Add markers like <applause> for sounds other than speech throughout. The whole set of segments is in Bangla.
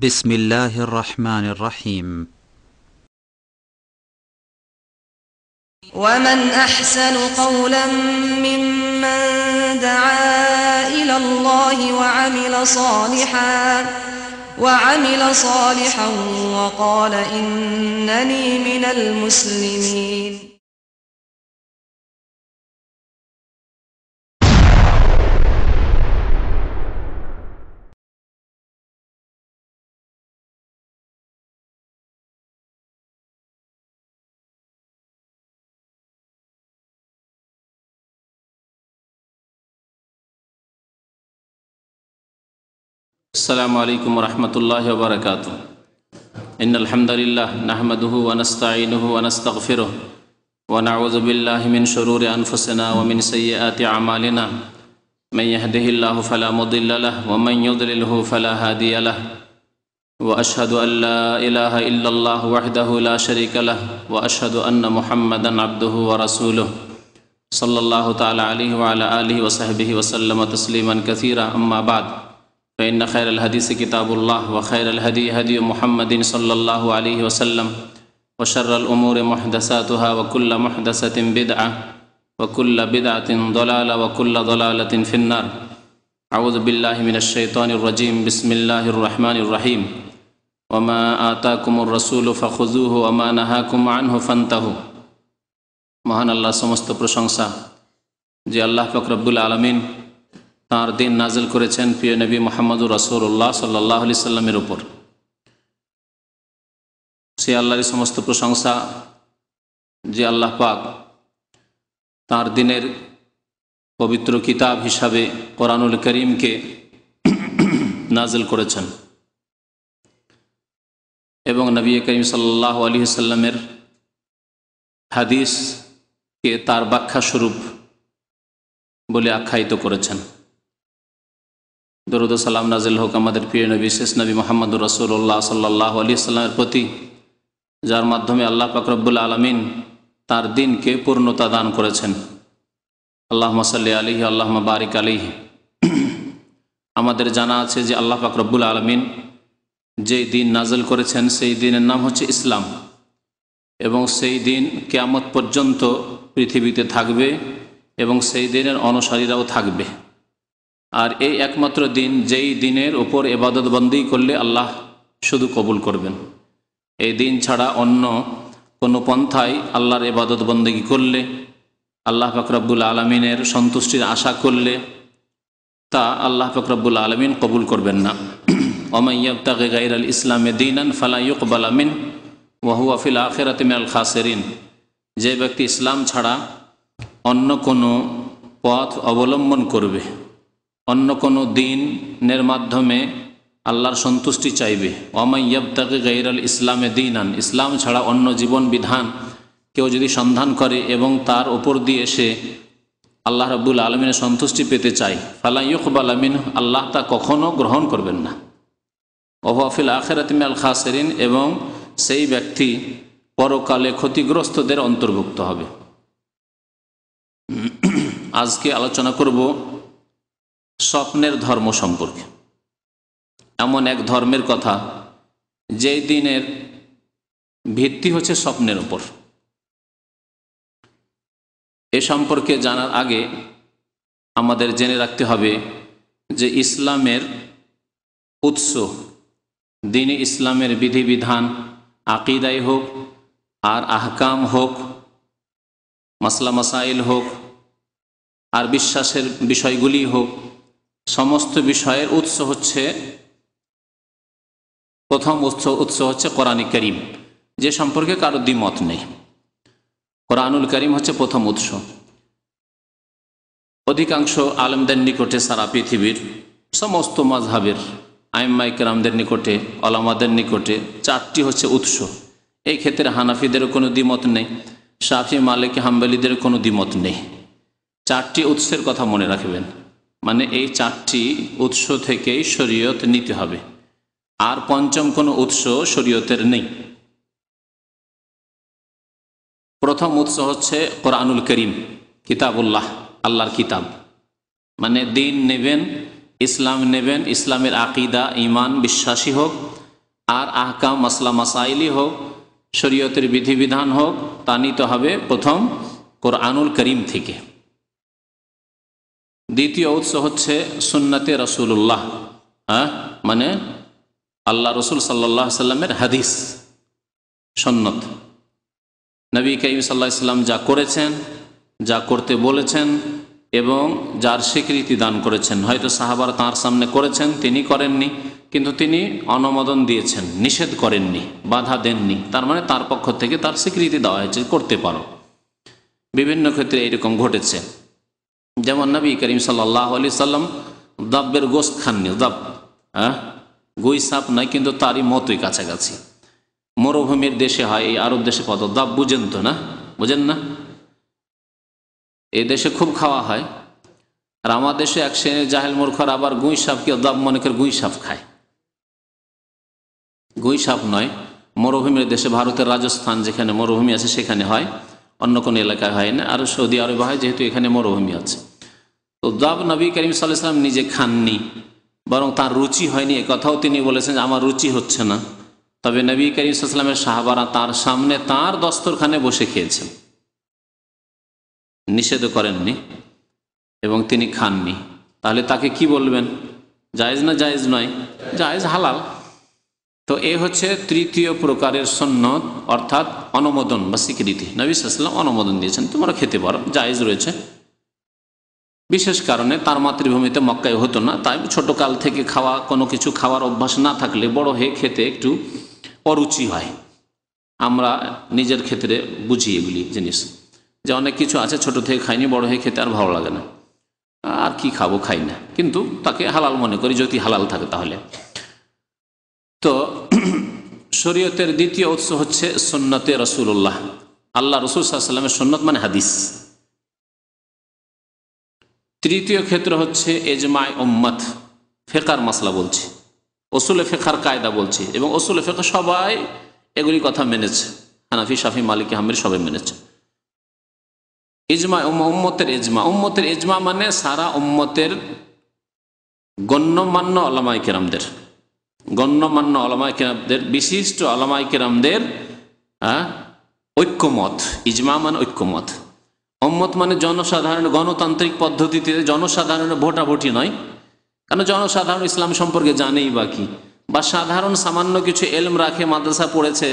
بسم الله الرحمن الرحيم ومن أحسن قولا ممن دعا إلى الله وعمل صالحا وعمل صالحا وقال إنني من المسلمين السلام علیکم ورحمۃ اللہ وبرکاتہ ان الحمد للہ نحمده ونستعینه ونستغفره ونعوذ باللہ من شرور انفسنا ومن سیئات اعمالنا من يهده اللہ فلا مضل له ومن يضلله فلا هادی له واشهد ان لا اله الا الله وحده لا شريك له واشهد ان محمدا عبده ورسوله صلی اللہ تعالی علیہ وعلی آلہ وصحبہ وسلم تسلیما کثیرا اما بعد فإن خير الحديث كتاب الله وخير الهدي هدي محمد صلى الله عليه وسلم وشر الأمور محدثاتها وكل محدثة بدعة وكل بدعة ضلالة وكل ضلالة في النار أعوذ بالله من الشيطان الرجيم بسم الله الرحمن الرحيم وما آتاكم الرسول فخذوه وما نهاكم عنه فانتهوا মহান আল্লাহ সমস্ত প্রশংসা যে আল্লাহ ফকরবুল আলমিন তাঁর দিন নাজিল করেছেন প্রিয় নবী মোহাম্মদুর রসুল্লাহ সাল্লাহ আলি সাল্লামের উপর সে আল্লাহরই সমস্ত প্রশংসা যে আল্লাহ পাক তার দিনের পবিত্র কিতাব হিসাবে কোরআনুল করিমকে নাজিল করেছেন এবং নবী করিম সাল্লাহ আলী সাল্লামের হাদিসকে তার ব্যাখ্যাস্বরূপ বলে আখ্যায়িত করেছেন দরুদ সালাম নাজিল হোক আমাদের প্রিয় নবী শেষ নবী মোহাম্মদুর রসুল্লাহ সাল্লাহ আলি সাল্লামের প্রতি যার মাধ্যমে আল্লাহ পাকরবুল আলমিন তার দিনকে পূর্ণতা দান করেছেন আল্লাহ মাসাল্লি আলিহ আল্লাহ বারিক আলী আমাদের জানা আছে যে আল্লাহ পাকরবুল আলমিন যেই দিন নাজল করেছেন সেই দিনের নাম হচ্ছে ইসলাম এবং সেই দিন কেয়ামত পর্যন্ত পৃথিবীতে থাকবে এবং সেই দিনের অনুসারীরাও থাকবে আর এই একমাত্র দিন যেই দিনের ওপর এবাদতবন্দি করলে আল্লাহ শুধু কবুল করবেন এই দিন ছাড়া অন্য কোনো পন্থায় আল্লাহর এবাদতবন্দি করলে আল্লাহ ফকরাবুল আলমিনের সন্তুষ্টির আশা করলে তা আল্লাহ ফকরাবুল আলমিন কবুল করবেন না তাকে গাইর আল ইসলামে দিনান ফালাইকবাল আমিন ওয়াহুয়াফিল আখেরাত আল খাসেরিন যে ব্যক্তি ইসলাম ছাড়া অন্য কোনো পথ অবলম্বন করবে অন্য কোনো দিনের মাধ্যমে আল্লাহর সন্তুষ্টি চাইবে গাইর আল ইসলামে দিন আন ইসলাম ছাড়া অন্য জীবন বিধান কেউ যদি সন্ধান করে এবং তার ওপর দিয়ে সে আল্লাহ রব্বুল আলমিনের সন্তুষ্টি পেতে চায় ফালা ইকবাল আমিন আল্লাহ তা কখনও গ্রহণ করবেন না ওহাফিল আখেরাতিমে আল খাসেরিন এবং সেই ব্যক্তি পরকালে ক্ষতিগ্রস্তদের অন্তর্ভুক্ত হবে আজকে আলোচনা করব স্বপ্নের ধর্ম সম্পর্কে এমন এক ধর্মের কথা যেই দিনের ভিত্তি হচ্ছে স্বপ্নের উপর এ সম্পর্কে জানার আগে আমাদের জেনে রাখতে হবে যে ইসলামের উৎস দিনে ইসলামের বিধিবিধান আকিদাই হোক আর আহকাম হোক মাসলা মাসাইল হোক আর বিশ্বাসের বিষয়গুলি হোক সমস্ত বিষয়ের উৎস হচ্ছে প্রথম উৎস উৎস হচ্ছে কোরআনে করিম যে সম্পর্কে কারো দ্বিমত নেই কোরআনুল করিম হচ্ছে প্রথম উৎস অধিকাংশ আলমদের নিকটে সারা পৃথিবীর সমস্ত মাজহাবের আইম্মাইকরামদের নিকটে অলামাদের নিকটে চারটি হচ্ছে উৎস এই ক্ষেত্রে হানাফিদের কোনো দ্বিমত নেই শাফি মালিক হাম্বালিদের কোনো দ্বিমত নেই চারটি উৎসের কথা মনে রাখবেন মানে এই চারটি উৎস থেকেই শরীয়ত নিতে হবে আর পঞ্চম কোনো উৎস শরীয়তের নেই প্রথম উৎস হচ্ছে কোরআনুল করিম কিতাবুল্লাহ আল্লাহর কিতাব মানে দিন নেবেন ইসলাম নেবেন ইসলামের আকিদা ইমান বিশ্বাসী হোক আর আহকাম মাসলা মাসাইলি হোক শরীয়তের বিধিবিধান হোক তা নিতে হবে প্রথম কোরআনুল করিম থেকে দ্বিতীয় উৎস হচ্ছে সুন্নাতে রসুল্লাহ হ্যাঁ মানে আল্লাহ রসুল সাল্লাহ সাল্লামের হাদিস সন্ন্যত নবী কাইম সাল্লাহ সাল্লাম যা করেছেন যা করতে বলেছেন এবং যার স্বীকৃতি দান করেছেন হয়তো সাহাবার তাঁর সামনে করেছেন তিনি করেননি কিন্তু তিনি অনুমোদন দিয়েছেন নিষেধ করেননি বাধা দেননি তার মানে তার পক্ষ থেকে তার স্বীকৃতি দেওয়া হয়েছে করতে পারো বিভিন্ন ক্ষেত্রে এইরকম ঘটেছে যেমন নবী করিম সাল্লাহ আলি সাল্লাম দাব্বের গোস্ত খাননি দাব হ্যাঁ গই সাপ নয় কিন্তু তারই মতই কাছাকাছি মরুভূমির দেশে হয় এই আরব দেশে কত দাব বুঝেন তো না বুঝেন না এ দেশে খুব খাওয়া হয় আর আমার দেশে এক শ্রেণীর জাহেল মূর্খর আবার গুঁই কেউ দাব মনে করে গুঁই সাপ খায় গুঁই সাপ নয় মরুভূমির দেশে ভারতের রাজস্থান যেখানে মরুভূমি আছে সেখানে হয় অন্য কোনো এলাকায় হয় না আর সৌদি আরবে হয় যেহেতু এখানে মরুভূমি আছে তো দাব নবী করিম সাল্লাম নিজে খাননি বরং তার রুচি হয়নি কথাও তিনি বলেছেন আমার রুচি হচ্ছে না তবে নবী করিম সাল্লামের সাহাবারা তার সামনে তার দস্তরখানে বসে খেয়েছেন নিষেধ করেননি এবং তিনি খাননি তাহলে তাকে কি বলবেন জায়েজ না জায়েজ নয় জায়েজ হালাল তো এ হচ্ছে তৃতীয় প্রকারের সন্ন্যত অর্থাৎ অনুমোদন বা স্বীকৃতি নবী সাল্লাম অনুমোদন দিয়েছেন তোমরা খেতে পারো জায়জ রয়েছে বিশেষ কারণে তার মাতৃভূমিতে মক্কায় হতো না তাই ছোটকাল থেকে খাওয়া কোনো কিছু খাওয়ার অভ্যাস না থাকলে বড় হয়ে খেতে একটু অরুচি হয় আমরা নিজের ক্ষেত্রে বুঝি এগুলি জিনিস যে অনেক কিছু আছে ছোট থেকে খাইনি বড় হয়ে খেতে আর ভালো লাগে না আর কি খাবো খাই না কিন্তু তাকে হালাল মনে করি যদি হালাল থাকে তাহলে তো <clears throat> শরীয়তের দ্বিতীয় উৎস হচ্ছে সন্ন্যতে রসুল্লাহ আল্লাহ রসুল সাল্লামের সন্ন্যত মানে হাদিস তৃতীয় ক্ষেত্র হচ্ছে এজমায় ওম্মত ফেকার মাসলা বলছে ওসুলে ফেকার কায়দা বলছে এবং ওসুলে ফেকা সবাই এগুলি কথা মেনেছে হানাফি শাফি মালিক আহমেদ সবাই মেনেছে ইজমা উম্মতের এজমা উম্মতের এজমা মানে সারা উম্মতের গণ্যমান্য আল্লামাই কেরামদের গণ্যমান্য আলামাই কেরামদের বিশিষ্ট আলামাই কেরামদের ঐক্যমত ইজমা মানে ঐক্যমত অম্মত মানে জনসাধারণ গণতান্ত্রিক পদ্ধতিতে জনসাধারণের ভোটাভুটি নয় কারণ জনসাধারণ ইসলাম সম্পর্কে জানেই বা কি বা সাধারণ সামান্য কিছু এলম রাখে মাদ্রাসা পড়েছে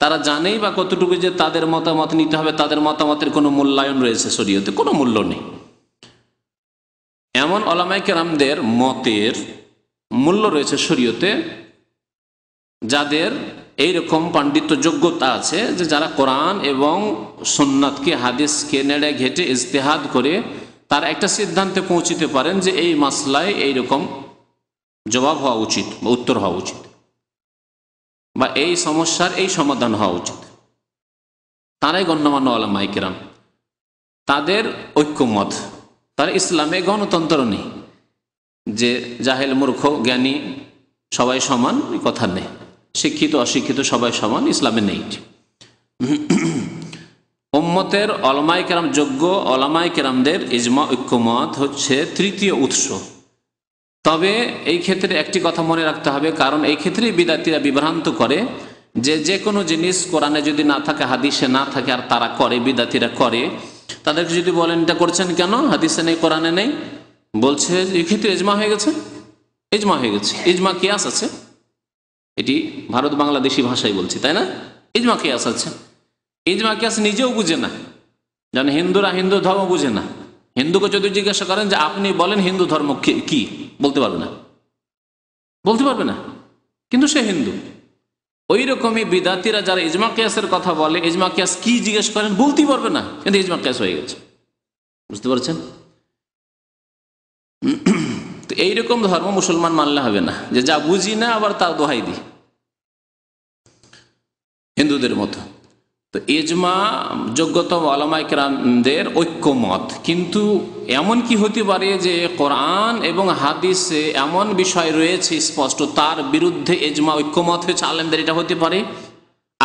তারা জানেই বা কতটুকু যে তাদের মতামত নিতে হবে তাদের মতামতের কোনো মূল্যায়ন রয়েছে শরীয়তে কোনো মূল্য নেই এমন অলামাইকেরামদের মতের মূল্য রয়েছে শরীয়তে যাদের এই রকম পাণ্ডিত্য যোগ্যতা আছে যে যারা কোরআন এবং সোননাথকে হাদিসকে নেড়ে ঘেটে ইজতেহাদ করে তার একটা সিদ্ধান্তে পৌঁছিতে পারেন যে এই মাসলায় এইরকম জবাব হওয়া উচিত বা উত্তর হওয়া উচিত বা এই সমস্যার এই সমাধান হওয়া উচিত তারাই গণ্যমান্য আলামাইকেরাম তাদের ঐক্যমত তার ইসলামে গণতন্ত্র নেই যে জাহেল মূর্খ জ্ঞানী সবাই সমান কথা নেই শিক্ষিত অশিক্ষিত সবাই সমান ইসলামে নেই ওম্মতের অলমাই কেরাম যোগ্য অলামাই কেরামদের ইজমা ঐক্যমত হচ্ছে তৃতীয় উৎস তবে এই ক্ষেত্রে একটি কথা মনে রাখতে হবে কারণ এই ক্ষেত্রে বিদ্যার্থীরা বিভ্রান্ত করে যে যে কোনো জিনিস কোরআনে যদি না থাকে হাদিসে না থাকে আর তারা করে বিদ্যার্থীরা করে তাদেরকে যদি বলেন এটা করছেন কেন হাদিসে নেই কোরআনে নেই বলছে লিখিত এজমা হয়ে গেছে এজমা হয়ে গেছে এজমা কেয়াস আছে এটি ভারত বাংলাদেশি ভাষায় বলছি তাই না এজমা কেয়াস আছে এজমা কেয়াস নিজেও বুঝে না যেন হিন্দুরা হিন্দু ধর্ম বুঝে না হিন্দুকে যদি জিজ্ঞাসা করেন যে আপনি বলেন হিন্দু ধর্ম কি বলতে পারবে না বলতে পারবে না কিন্তু সে হিন্দু ওই রকমই বিদাতিরা যারা ইজমা কেয়াসের কথা বলে ইজমা কেয়াস কি জিজ্ঞেস করেন বলতেই পারবে না কিন্তু ইজমা কেয়াস হয়ে গেছে বুঝতে পারছেন তো এইরকম ধর্ম মুসলমান মানলে হবে না যে যা বুঝি না আবার তা দোহাই দিই হিন্দুদের মতো তো এজমা যোগ্যতম আলামাইকরামদের ঐক্যমত কিন্তু এমন কি হতে পারে যে কোরআন এবং হাদিসে এমন বিষয় রয়েছে স্পষ্ট তার বিরুদ্ধে এজমা ঐক্যমত হয়েছে আলেমদের এটা হতে পারে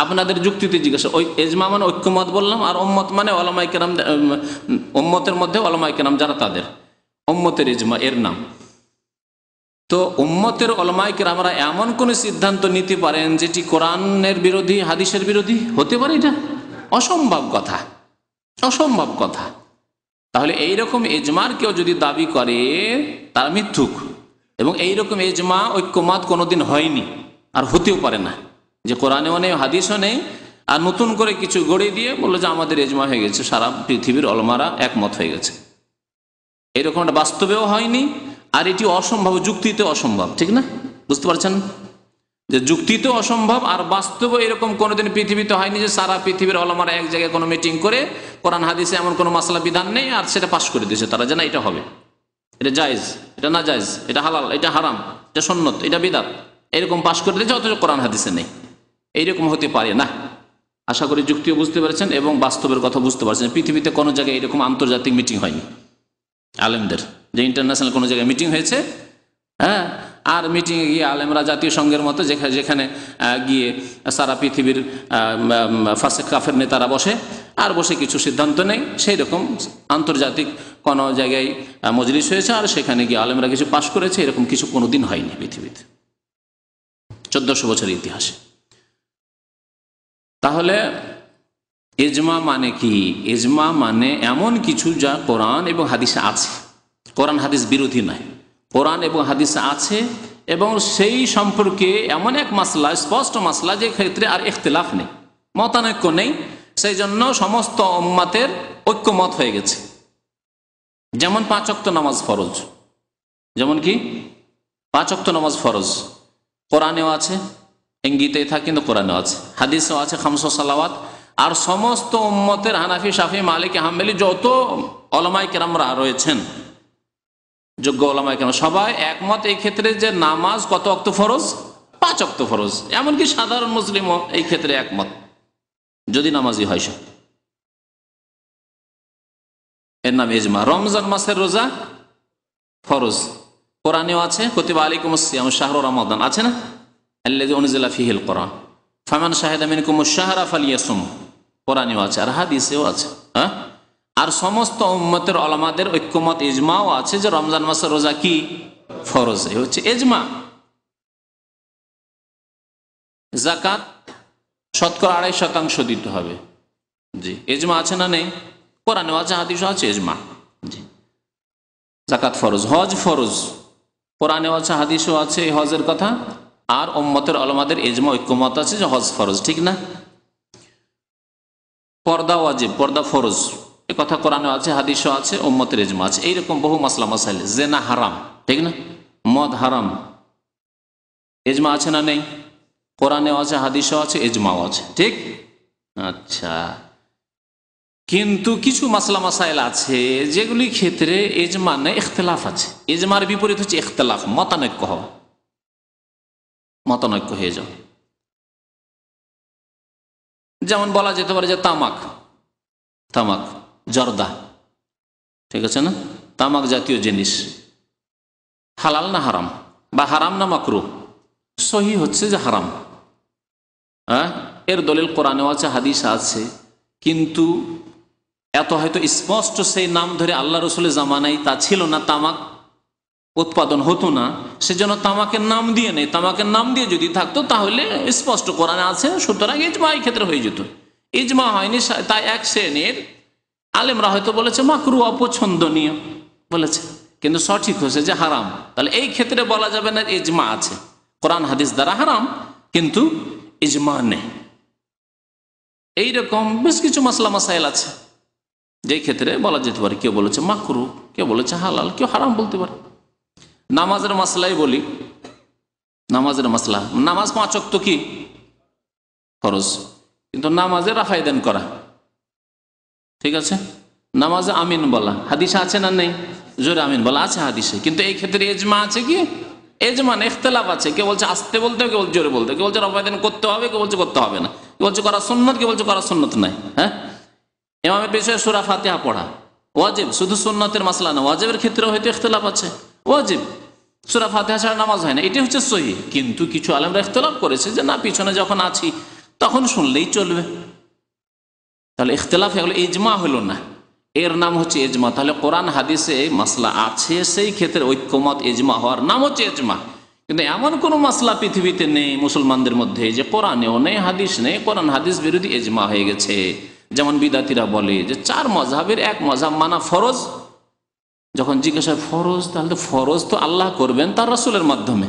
আপনাদের যুক্তিতে জিজ্ঞাসা ওই এজমা মানে ঐক্যমত বললাম আর ওম্মত মানে আলামাইকরাম ওম্মতের মধ্যে আলামাইকরাম যারা তাদের উম্মতের ইজমা এর নাম তো উম্মতের অলমাইকে আমরা এমন কোন সিদ্ধান্ত নিতে পারেন যেটি কোরআনের বিরোধী হাদিসের বিরোধী হতে পারে এটা অসম্ভব কথা অসম্ভব কথা তাহলে এই রকম এজমার কেউ যদি দাবি করে তার মিথ্যুক এবং এই রকম এজমা ঐক্যমত কোনোদিন হয়নি আর হতেও পারে না যে কোরআনেও নেই হাদিসও নেই আর নতুন করে কিছু গড়ে দিয়ে বললো যে আমাদের এজমা হয়ে গেছে সারা পৃথিবীর অলমারা একমত হয়ে গেছে এরকম একটা বাস্তবেও হয়নি আর এটি অসম্ভব যুক্তিতে অসম্ভব ঠিক না বুঝতে পারছেন যে যুক্তিতে অসম্ভব আর বাস্তব এরকম কোনোদিন পৃথিবীতে হয়নি যে সারা পৃথিবীর অলমারা এক জায়গায় কোনো মিটিং করে কোরআন হাদিসে এমন কোনো মশলা বিধান নেই আর সেটা পাশ করে দিয়েছে তারা যে না এটা হবে এটা জায়জ এটা না জায়জ এটা হালাল এটা হারাম এটা সন্ন্যত এটা বিদাত এরকম পাশ করে দিয়েছে অথচ কোরআন হাদিসে নেই এইরকম হতে পারে না আশা করি যুক্তিও বুঝতে পেরেছেন এবং বাস্তবের কথা বুঝতে পারছেন পৃথিবীতে কোনো জায়গায় এরকম আন্তর্জাতিক মিটিং হয়নি আলেমদের যে ইন্টারন্যাশনাল কোনো জায়গায় মিটিং হয়েছে হ্যাঁ আর মিটিংয়ে গিয়ে আলেমরা জাতীয় সংঘের মতো যেখানে যেখানে গিয়ে সারা পৃথিবীর ফাঁসে কাফের নেতারা বসে আর বসে কিছু সিদ্ধান্ত নেই সেই রকম আন্তর্জাতিক কোনো জায়গায় মজলিস হয়েছে আর সেখানে গিয়ে আলেমরা কিছু পাশ করেছে এরকম কিছু কোনো দিন হয়নি পৃথিবীতে চোদ্দশো বছরের ইতিহাসে তাহলে এজমা মানে কি এজমা মানে এমন কিছু যা কোরআন এবং হাদিসে আছে কোরআন হাদিস বিরোধী নয় কোরআন এবং হাদিসে আছে এবং সেই সম্পর্কে এমন এক মাসলা স্পষ্ট মাসলা যে ক্ষেত্রে আর ইখতলাফ নেই মতানৈক্য নেই সেই জন্য সমস্ত অম্মাতের ঐক্যমত হয়ে গেছে যেমন পাঁচ নামাজ ফরজ যেমন কি পাঁচ নামাজ ফরজ কোরআনেও আছে ইঙ্গিতে থাকে কিন্তু কোরআনেও আছে হাদিসও আছে খামসো সালাওয়াত আর সমস্ত উম্মতের হানাফি শাফি মালিক হাম্বেলি যত অলমাই কেরামরা রয়েছেন যোগ্য ওলামায় কেরাম সবাই একমত এই ক্ষেত্রে যে নামাজ কত অক্ত ফরজ পাঁচ অক্ত ফরজ এমনকি সাধারণ মুসলিমও এই ক্ষেত্রে একমত যদি নামাজই হয় সে এর নাম ইজমা রমজান মাসের রোজা ফরজ কোরআনেও আছে কতিবা আলী সিয়াম শাহর রহমদান আছে না ফিহিল কোরআন ফমান শাহেদ আমিন কুমুর ফালিয়া আলিয়া কোরআনেও আছে আর হাদিসেও আছে হ্যাঁ আর সমস্ত উম্মতের আলামাদের ঐক্যমত ইজমাও আছে যে রমজান মাসের রোজা কি ফরজ এ হচ্ছে এজমা জাকাত শতকরা আড়াই শতাংশ দিতে হবে জি এজমা আছে না নেই কোরআনে আছে হাদিস আছে এজমা জি জাকাত ফরজ হজ ফরজ কোরআনে আছে হাদিসও আছে হজের কথা আর ওম্মতের আলমাদের এজমা ঐক্যমত আছে যে হজ ফরজ ঠিক না পর্দা ওয়াজিব পর্দা ফরজ এ কথা কোরআনে আছে হাদিসও আছে ওম্মতের ইজমা আছে এইরকম বহু মাসলা মাসাইল জেনা হারাম ঠিক না মদ হারাম এজমা আছে না নেই কোরআনেও আছে হাদিসও আছে এজমাও আছে ঠিক আচ্ছা কিন্তু কিছু মাসলা মাসাইল আছে যেগুলি ক্ষেত্রে এজমা নেই ইখতলাফ আছে এজমার বিপরীত হচ্ছে ইখতলাফ মতানৈক্য হওয়া মতানৈক্য হয়ে যাওয়া যেমন বলা যেতে পারে যে তামাক তামাক জর্দা ঠিক আছে না তামাক জাতীয় জিনিস হালাল না হারাম বা হারাম না মাকরু সহি হচ্ছে যে হারাম হ্যাঁ এর দলিল কোরআনেও আছে হাদিস আছে কিন্তু এত হয়তো স্পষ্ট সেই নাম ধরে আল্লাহ রসুলের জামানাই তা ছিল না তামাক উৎপাদন হতো না সেজন্য তামাকের নাম দিয়ে নেই তামাকের নাম দিয়ে যদি থাকতো তাহলে স্পষ্ট কোরআনে আছে সুতরাং ইজমা এই ক্ষেত্রে হয়ে যেত ইজমা হয়নি তাই এক শ্রেণীর আলেমরা হয়তো বলেছে মাকরু অপছন্দনীয় বলেছে কিন্তু সঠিক হয়েছে যে হারাম তাহলে এই ক্ষেত্রে বলা যাবে না ইজমা আছে কোরআন হাদিস দ্বারা হারাম কিন্তু ইজমা নেই এইরকম বেশ কিছু মাসলা মাসাইল আছে যেই ক্ষেত্রে বলা যেতে পারে কেউ বলেছে মাকরু কেউ বলেছে হালাল কেউ হারাম বলতে পারে নামাজের মাসলাই বলি নামাজের মাসলা নামাজ পাঁচ অক্ত কি খরচ কিন্তু নামাজে দেন করা ঠিক আছে নামাজে আমিন বলা হাদিসে আছে না নেই জোরে আমিন বলা আছে হাদিসে কিন্তু এই ক্ষেত্রে এজমা আছে কি এজমান এখতলাফ আছে কে বলছে আসতে বলতে কে বলছে জোরে বলতে কে বলছে দেন করতে হবে কে বলছে করতে হবে না কে বলছে করা সন্ন্যত কে বলছে করা সন্ন্যত নাই হ্যাঁ এমামের পেছনে সুরা ফাতেহা পড়া ওয়াজেব শুধু সন্ন্যতের মাসলা না ওয়াজেবের ক্ষেত্রেও হয়তো এখতলাফ আছে ওয়াজিব সুরা ফাতেহা ছাড়া নামাজ হয় না এটি হচ্ছে সহি কিন্তু কিছু আলমরা ইখতলাফ করেছে যে না পিছনে যখন আছি তখন শুনলেই চলবে তাহলে ইখতলাফ হয়ে গেল ইজমা হলো না এর নাম হচ্ছে এজমা তাহলে কোরআন হাদিসে মাসলা আছে সেই ক্ষেত্রে ঐক্যমত এজমা হওয়ার নাম হচ্ছে এজমা কিন্তু এমন কোনো মাসলা পৃথিবীতে নেই মুসলমানদের মধ্যে যে কোরআনেও নেই হাদিস নেই কোরআন হাদিস বিরোধী এজমা হয়ে গেছে যেমন বিদাতিরা বলে যে চার মজাবের এক মজাব মানা ফরজ যখন জিজ্ঞাসা ফরজ তাহলে তো ফরজ তো আল্লাহ করবেন তার রসুলের মাধ্যমে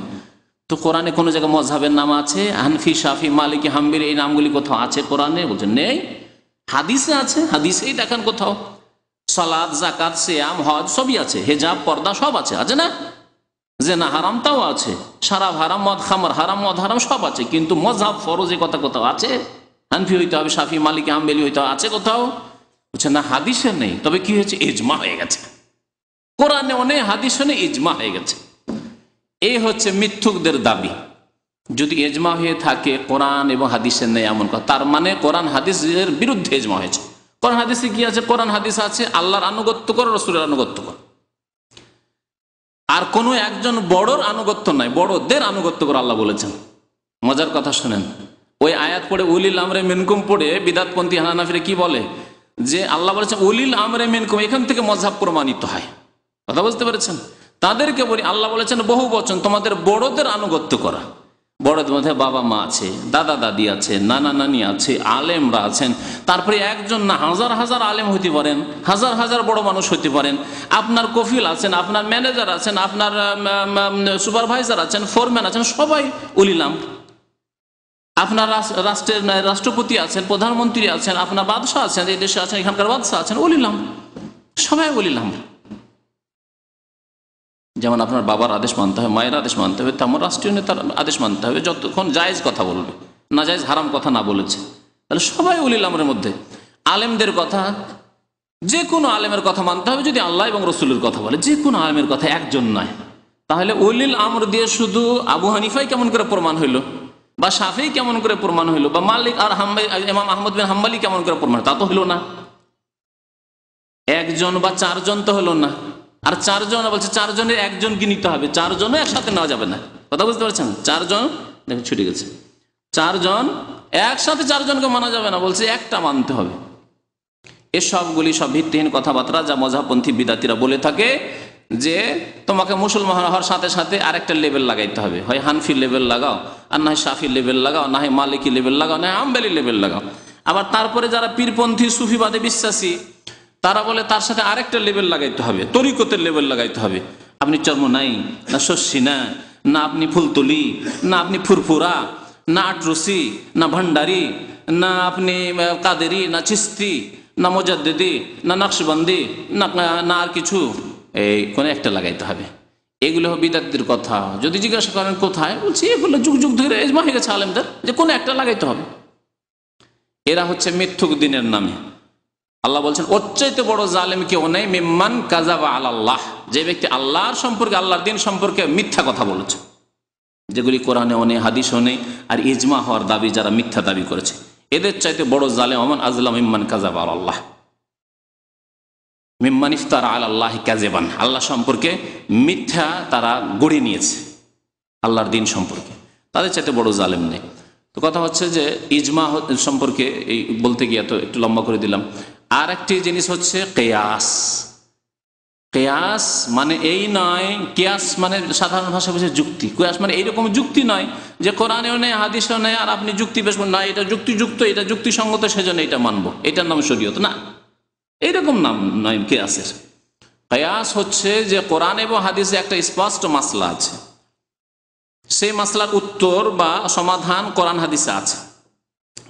তো কোরআনে কোনো জায়গায় মজহাবের নাম আছে হানফি শাফি মালিক হাম্বির এই নামগুলি কোথাও আছে কোরআনে বলছেন নেই হাদিসে আছে হাদিসেই দেখেন কোথাও সালাদ জাকাত সেয়াম হজ সবই আছে হেজাব পর্দা সব আছে আছে না যে না হারাম তাও আছে সারাব হারাম মদ খামার হারাম মদ হারাম সব আছে কিন্তু মজাব ফরজ এ কথা কোথাও আছে হানফি হইতে হবে শাফি মালিক আম্বেলি হইতে আছে কোথাও বলছে না হাদিসে নেই তবে কি হয়েছে এজমা হয়ে গেছে কোরআনে অনেক হাদিসনে ইজমা হয়ে গেছে এই হচ্ছে মিথ্যুকদের দাবি যদি এজমা হয়ে থাকে কোরআন এবং হাদিসের নেই এমন কথা তার মানে কোরআন হাদিসের বিরুদ্ধে এজমা হয়েছে কোরআন হাদিসে কি আছে কোরআন হাদিস আছে আল্লাহর আনুগত্য করো রসুলের আনুগত্য করো আর কোনো একজন বড়র আনুগত্য নাই বড়দের আনুগত্য করে আল্লাহ বলেছেন মজার কথা শোনেন ওই আয়াত পড়ে উলিল আমরে মিনকুম পড়ে বিদাতপন্থী হানানাফিরে কি বলে যে আল্লাহ বলেছে উলিল আমরে মিনকুম এখান থেকে মজাব প্রমাণিত হয় কথা বুঝতে পেরেছেন তাদেরকে বলি আল্লাহ বলেছেন বহু বচন তোমাদের বড়দের আনুগত্য করা বড়দের মধ্যে বাবা মা আছে দাদা দাদি আছে নানা নানি আছে আলেমরা আছেন তারপরে একজন না হাজার হাজার আলেম হইতে পারেন হাজার হাজার বড় মানুষ হইতে পারেন আপনার কফিল আছেন আপনার ম্যানেজার আছেন আপনার সুপারভাইজার আছেন ফোরম্যান আছেন সবাই উলিলাম আপনার রাষ্ট্রের মানে রাষ্ট্রপতি আছেন প্রধানমন্ত্রী আছেন আপনার বাদশাহ আছেন এই দেশে আছেন এখানকার বাদশাহ আছেন উলিলাম সবাই উলিলাম যেমন আপনার বাবার আদেশ মানতে হবে মায়ের আদেশ মানতে হবে তেমন রাষ্ট্রীয় নেতার আদেশ মানতে হবে যতক্ষণ জায়েজ কথা বলবে না জায়েজ হারাম কথা না বলেছে তাহলে সবাই উলিল আমরের মধ্যে আলেমদের কথা যে কোনো আলেমের কথা মানতে হবে যদি আল্লাহ এবং রসুলের কথা বলে যে কোনো আলেমের কথা একজন নয় তাহলে অলিল আমর দিয়ে শুধু আবু হানিফাই কেমন করে প্রমাণ হইলো বা সাফেই কেমন করে প্রমাণ হইলো বা মালিক আর ইমাম আহমদ বিন হাম্বালি কেমন করে প্রমাণ তা তো হলো না একজন বা চারজন তো হলো না আর চারজন বলছে চারজনের একজনকে নিতে হবে চারজনও একসাথে নেওয়া যাবে না কথা বুঝতে পারছেন চারজন দেখেন ছুটে গেছে চারজন একসাথে চারজনকে মানা যাবে না বলছে একটা মানতে হবে এসবগুলি সব ভিত্তিহীন কথাবার্তা যা মজাপন্থী বিদাতিরা বলে থাকে যে তোমাকে মুসলমান হওয়ার সাথে সাথে আরেকটা লেভেল লাগাইতে হবে হয় হানফি লেভেল লাগাও আর না হয় সাফি লেভেল লাগাও না হয় মালিকি লেভেল লাগাও না হয় আমবেলি লেভেল লাগাও আবার তারপরে যারা পীরপন্থী সুফিবাদে বিশ্বাসী তারা বলে তার সাথে আরেকটা লেভেল লাগাইতে হবে তরিকতের লেভেল লাগাইতে হবে আপনি চর্ম নাই না শস্যি না না আপনি ফুলতলি না আপনি ফুরফুরা না আটরসি না ভান্ডারি না আপনি কাদেরি না চিস্তি না মজাদ্দি না নকশবন্দি না না আর কিছু এই কোনো একটা লাগাইতে হবে এগুলো বিদ্যার্থীর কথা যদি জিজ্ঞাসা করেন কোথায় বলছি এগুলো যুগ যুগ ধরে এজমা হয়ে গেছে আলেমদের যে কোনো একটা লাগাইতে হবে এরা হচ্ছে মিথ্যুক দিনের নামে আল্লাহ বলছেন অচ্চাইতে বড় জালেম কেউ নেই মিম্মান কাজাবা আল্লাহ যে ব্যক্তি আল্লাহর সম্পর্কে আল্লাহর দিন সম্পর্কে মিথ্যা কথা বলেছে যেগুলি কোরআনে অনে হাদিস অনে আর ইজমা হওয়ার দাবি যারা মিথ্যা দাবি করেছে এদের চাইতে বড় জালেম অমন আজলাম ইম্মান কাজাবা আল্লাহ মিম্মান ইফতার আল আল্লাহ কাজেবান আল্লাহ সম্পর্কে মিথ্যা তারা গড়ে নিয়েছে আল্লাহর দিন সম্পর্কে তাদের চাইতে বড় জালেম নেই তো কথা হচ্ছে যে ইজমা সম্পর্কে এই বলতে গিয়ে তো একটু লম্বা করে দিলাম আর একটি জিনিস হচ্ছে কেয়াস কেয়াস মানে এই নয় কেয়াস মানে সাধারণ ভাষা বুঝে যুক্তি কেয়াস মানে এইরকম যুক্তি নয় যে কোরআনেও নেই হাদিসও নেই আর আপনি যুক্তি বেশ না এটা যুক্তিযুক্ত এটা যুক্তিসঙ্গত সেজন্য এটা মানব এটার নাম শরীয়ত না এইরকম নাম নয় কেয়াসের কেয়াস হচ্ছে যে কোরআন এবং হাদিসে একটা স্পষ্ট মাসলা আছে সেই মাসলার উত্তর বা সমাধান কোরআন হাদিসে আছে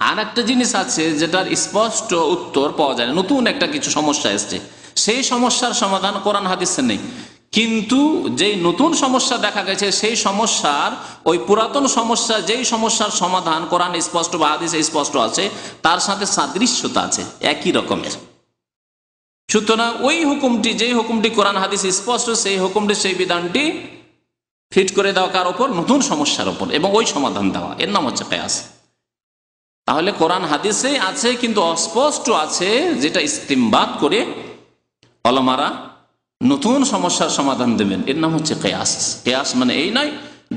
আর একটা জিনিস আছে যেটার স্পষ্ট উত্তর পাওয়া যায় নতুন একটা কিছু সমস্যা এসছে সেই সমস্যার সমাধান কোরআন হাদিসে নেই কিন্তু যেই নতুন সমস্যা দেখা গেছে সেই সমস্যার ওই পুরাতন সমস্যা যেই সমস্যার সমাধান কোরআন স্পষ্ট বা হাদিসে স্পষ্ট আছে তার সাথে সাদৃশ্যতা আছে একই রকমের সুতরাং ওই হুকুমটি যেই হুকুমটি কোরআন হাদিস স্পষ্ট সেই হুকুমটি সেই বিধানটি ফিট করে দেওয়া কার ওপর নতুন সমস্যার ওপর এবং ওই সমাধান দেওয়া এর নাম হচ্ছে পেয়াস তাহলে কোরআন হাদিসে আছে কিন্তু অস্পষ্ট আছে যেটা ইস্তিমবাদ করে অলমারা নতুন সমস্যার সমাধান দেবেন এর নাম হচ্ছে কেয়াস কেয়াস মানে এই নয়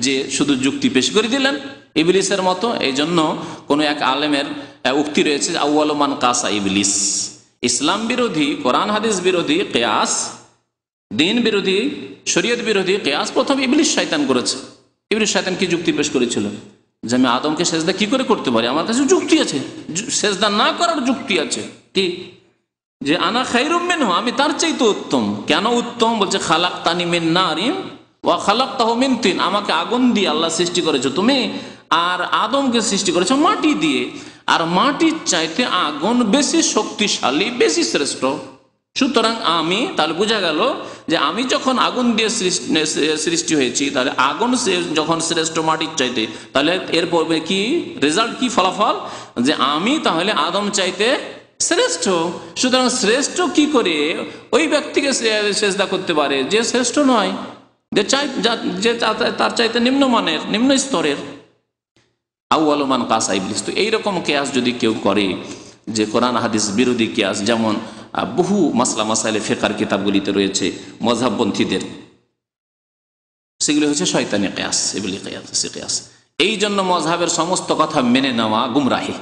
যে শুধু যুক্তি পেশ করে দিলেন ইবলিসের মতো এই জন্য কোনো এক আলেমের উক্তি রয়েছে আউ্বালমান কাসা ইবলিস ইসলাম বিরোধী কোরআন হাদিস বিরোধী কেয়াস দিন বিরোধী শরীয়ত বিরোধী কেয়াস প্রথম ইবলিস শয়তান করেছে ইবলিস শয়তান কি যুক্তি পেশ করেছিল যে আমি আদমকে শেষদা কি করে করতে পারি আমার কাছে যুক্তি আছে শেষদা না করার যুক্তি আছে কি যে আনা খাইরুমেন হো আমি তার চাইতে উত্তম কেন উত্তম বলছে খালাক তানিমেন না আরিম ওয়া খালাক তাহমিন তিন আমাকে আগুন দিয়ে আল্লাহ সৃষ্টি করেছো তুমি আর আদমকে সৃষ্টি করেছো মাটি দিয়ে আর মাটির চাইতে আগুন বেশি শক্তিশালী বেশি শ্রেষ্ঠ সুতরাং আমি তাহলে বোঝা গেল যে আমি যখন আগুন দিয়ে সৃষ্টি হয়েছি তাহলে আগুন যখন শ্রেষ্ঠ মাটির চাইতে তাহলে এর কি রেজাল্ট কি ফলাফল যে আমি তাহলে আদম চাইতে শ্রেষ্ঠ সুতরাং শ্রেষ্ঠ কি করে ওই ব্যক্তিকে চেষ্টা করতে পারে যে শ্রেষ্ঠ নয় যে চাই যে তার চাইতে নিম্নমানের নিম্ন স্তরের আউ্বালমান কাসা ইবলিস তো এইরকম কেয়াস যদি কেউ করে যে কোরআন হাদিস বিরোধী কেয়াস যেমন বহু মাসলা মাসাইলে ফেকার কিতাবগুলিতে রয়েছে মজাবপন্থীদের সেগুলি হচ্ছে শয়তানি কেয়াস এগুলি কেয়াস কেয়াস এই জন্য মজহাবের সমস্ত কথা মেনে নেওয়া গুমরাহি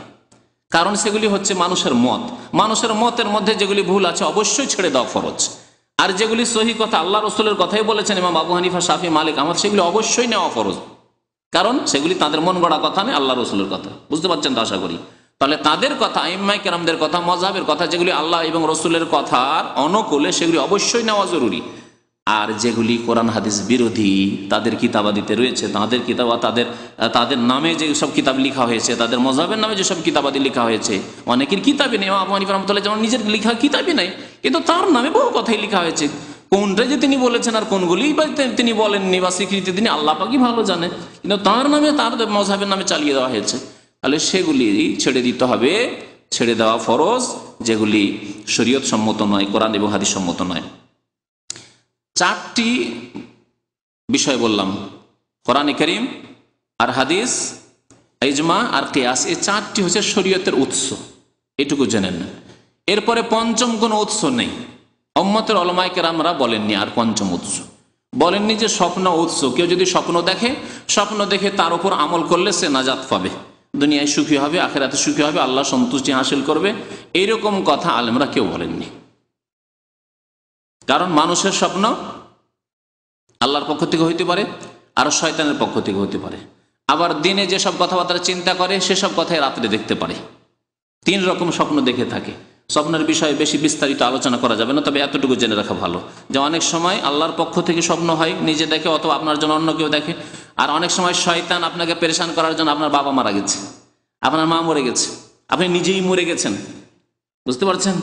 কারণ সেগুলি হচ্ছে মানুষের মত মানুষের মতের মধ্যে যেগুলি ভুল আছে অবশ্যই ছেড়ে দেওয়া ফরজ আর যেগুলি সহি কথা আল্লাহ রসুলের কথাই বলেছেন এবং আবু হানিফা শাফি মালিক আমার সেগুলি অবশ্যই নেওয়া ফরজ কারণ সেগুলি তাদের মন গড়া কথা নেই আল্লাহ রসুলের কথা বুঝতে পারছেন তো আশা করি তাহলে তাদের কথা ইম্মাই কেরামদের কথা মজাবের কথা যেগুলি আল্লাহ এবং রসুলের কথার অনুকূলে সেগুলি অবশ্যই নেওয়া জরুরি আর যেগুলি কোরআন হাদিস বিরোধী তাদের কিতাবাদিতে রয়েছে তাদের কিতাব তাদের তাদের নামে যে সব কিতাব লেখা হয়েছে তাদের মজাবের নামে যেসব কিতাবাদি লেখা হয়েছে অনেকের কিতাবই নেই আবহানি রহমতুল্লাহ যেমন নিজের লিখা কিতাবই নেই কিন্তু তার নামে বহু কথাই লেখা হয়েছে কোনটা যে তিনি বলেছেন আর কোনগুলি বা তিনি বলেননি বা স্বীকৃতি তিনি আল্লাপাকি ভালো জানে কিন্তু তার নামে তার মজাবের নামে চালিয়ে দেওয়া হয়েছে তাহলে সেগুলি ছেড়ে দিতে হবে ছেড়ে দেওয়া ফরজ যেগুলি শরীয়ত সম্মত নয় কোরআন এবং হাদিস সম্মত নয় চারটি বিষয় বললাম কোরআন করিম আর হাদিস ইজমা আর কেয়াস এই চারটি হচ্ছে শরীয়তের উৎস এটুকু জানেন না এরপরে পঞ্চম কোনো উৎস নেই অম্মতের অলমাইকে আমরা বলেননি আর পঞ্চম উৎস বলেননি যে স্বপ্ন উৎস কেউ যদি স্বপ্ন দেখে স্বপ্ন দেখে তার উপর আমল করলে সে নাজাত পাবে দুনিয়ায় সুখী হবে আখেরাতে সুখী হবে আল্লাহ সন্তুষ্টি হাসিল করবে এইরকম কথা আলেমরা কেউ বলেননি কারণ মানুষের স্বপ্ন আল্লাহর পক্ষ থেকে হইতে পারে আর শয়তানের পক্ষ থেকে হতে পারে আবার দিনে যেসব কথাবার্তা চিন্তা করে সেসব কথাই রাত্রে দেখতে পারে তিন রকম স্বপ্ন দেখে থাকে স্বপ্নের বিষয়ে বেশি বিস্তারিত আলোচনা করা যাবে না তবে এতটুকু জেনে রাখা ভালো যে অনেক সময় আল্লাহর পক্ষ থেকে স্বপ্ন হয় নিজে দেখে অথবা আপনার জন্য অন্য কেউ দেখে আর অনেক সময় শয়তান আপনাকে পরেশান করার জন্য আপনার বাবা মারা গেছে আপনার মা মরে গেছে আপনি নিজেই মরে গেছেন বুঝতে পারছেন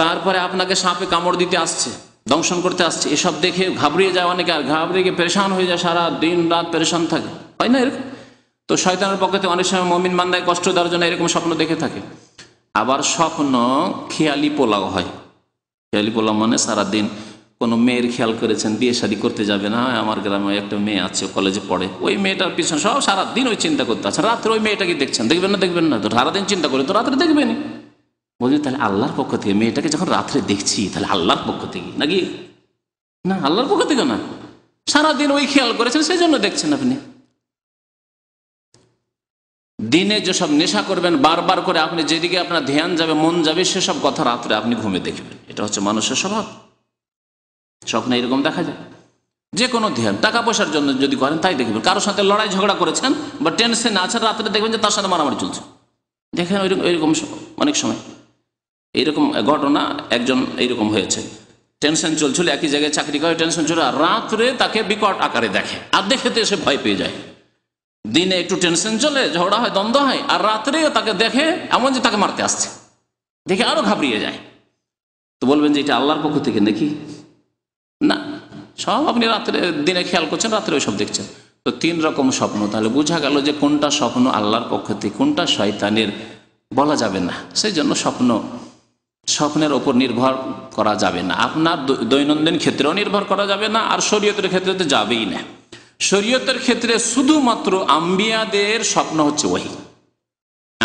তারপরে আপনাকে সাপে কামড় দিতে আসছে দংশন করতে আসছে এসব দেখে ঘাবড়িয়ে যায় অনেকে আর ঘাবড়িয়ে গিয়ে পরেশান হয়ে যায় সারা দিন রাত পরেশান থাকে হয় না এরকম তো শয়তানের পক্ষে অনেক সময় মমিন মান্দায় কষ্ট দেওয়ার জন্য এরকম স্বপ্ন দেখে থাকে আবার স্বপ্ন খেয়ালি পোলাও হয় খেয়ালি পোলাও মানে সারাদিন কোনো মেয়ের খেয়াল করেছেন বিয়ে শাদি করতে যাবে না আমার গ্রামে একটা মেয়ে আছে কলেজে পড়ে ওই মেয়েটার পিছনে সব সারাদিন ওই চিন্তা করতে আছেন রাত্রে ওই মেয়েটাকে দেখছেন দেখবেন না দেখবেন না তো সারাদিন চিন্তা করে তো রাত্রে দেখবেনি বলছি তাহলে আল্লাহর পক্ষ থেকে মেয়েটাকে যখন রাত্রে দেখছি তাহলে আল্লাহর পক্ষ থেকে নাকি না আল্লাহর পক্ষ থেকে না সারাদিন ওই খেয়াল করেছেন সেই জন্য দেখছেন আপনি দিনে যেসব নেশা করবেন বারবার করে আপনি যেদিকে আপনার ধ্যান যাবে মন যাবে সেসব কথা রাত্রে আপনি ঘুমে দেখবেন এটা হচ্ছে মানুষের স্বভাব স্বপ্ন এরকম দেখা যায় যে কোনো ধ্যান টাকা পয়সার জন্য যদি করেন তাই দেখবেন কারোর সাথে লড়াই ঝগড়া করেছেন বা টেনশন আছেন রাত্রে দেখবেন যে তার সাথে মারামারি চলছে দেখেন ওইরকম এরকম অনেক সময় এইরকম ঘটনা একজন এইরকম হয়েছে টেনশন চলছিল একই জায়গায় চাকরি করে টেনশন চলে আর রাত্রে তাকে বিকট আকারে দেখে আর দেখে তো এসে ভয় পেয়ে যায় দিনে একটু টেনশন চলে ঝগড়া হয় দ্বন্দ্ব হয় আর রাত্রে তাকে দেখে এমন যে তাকে মারতে আসছে দেখে আরও ঘাবড়িয়ে যায় তো বলবেন যে এটা আল্লাহর পক্ষ থেকে নাকি সব আপনি রাত্রে দিনে খেয়াল করছেন রাত্রে ওইসব দেখছেন তো তিন রকম স্বপ্ন তাহলে বোঝা গেল যে কোনটা স্বপ্ন আল্লাহর পক্ষ থেকে কোনটা শয়তানের বলা যাবে না সেই জন্য স্বপ্ন স্বপ্নের ওপর নির্ভর করা যাবে না আপনার দৈনন্দিন ক্ষেত্রেও নির্ভর করা যাবে না আর শরীয়তের ক্ষেত্রে তো যাবেই না শরীয়তের ক্ষেত্রে শুধুমাত্র আম্বিয়াদের স্বপ্ন হচ্ছে ওহি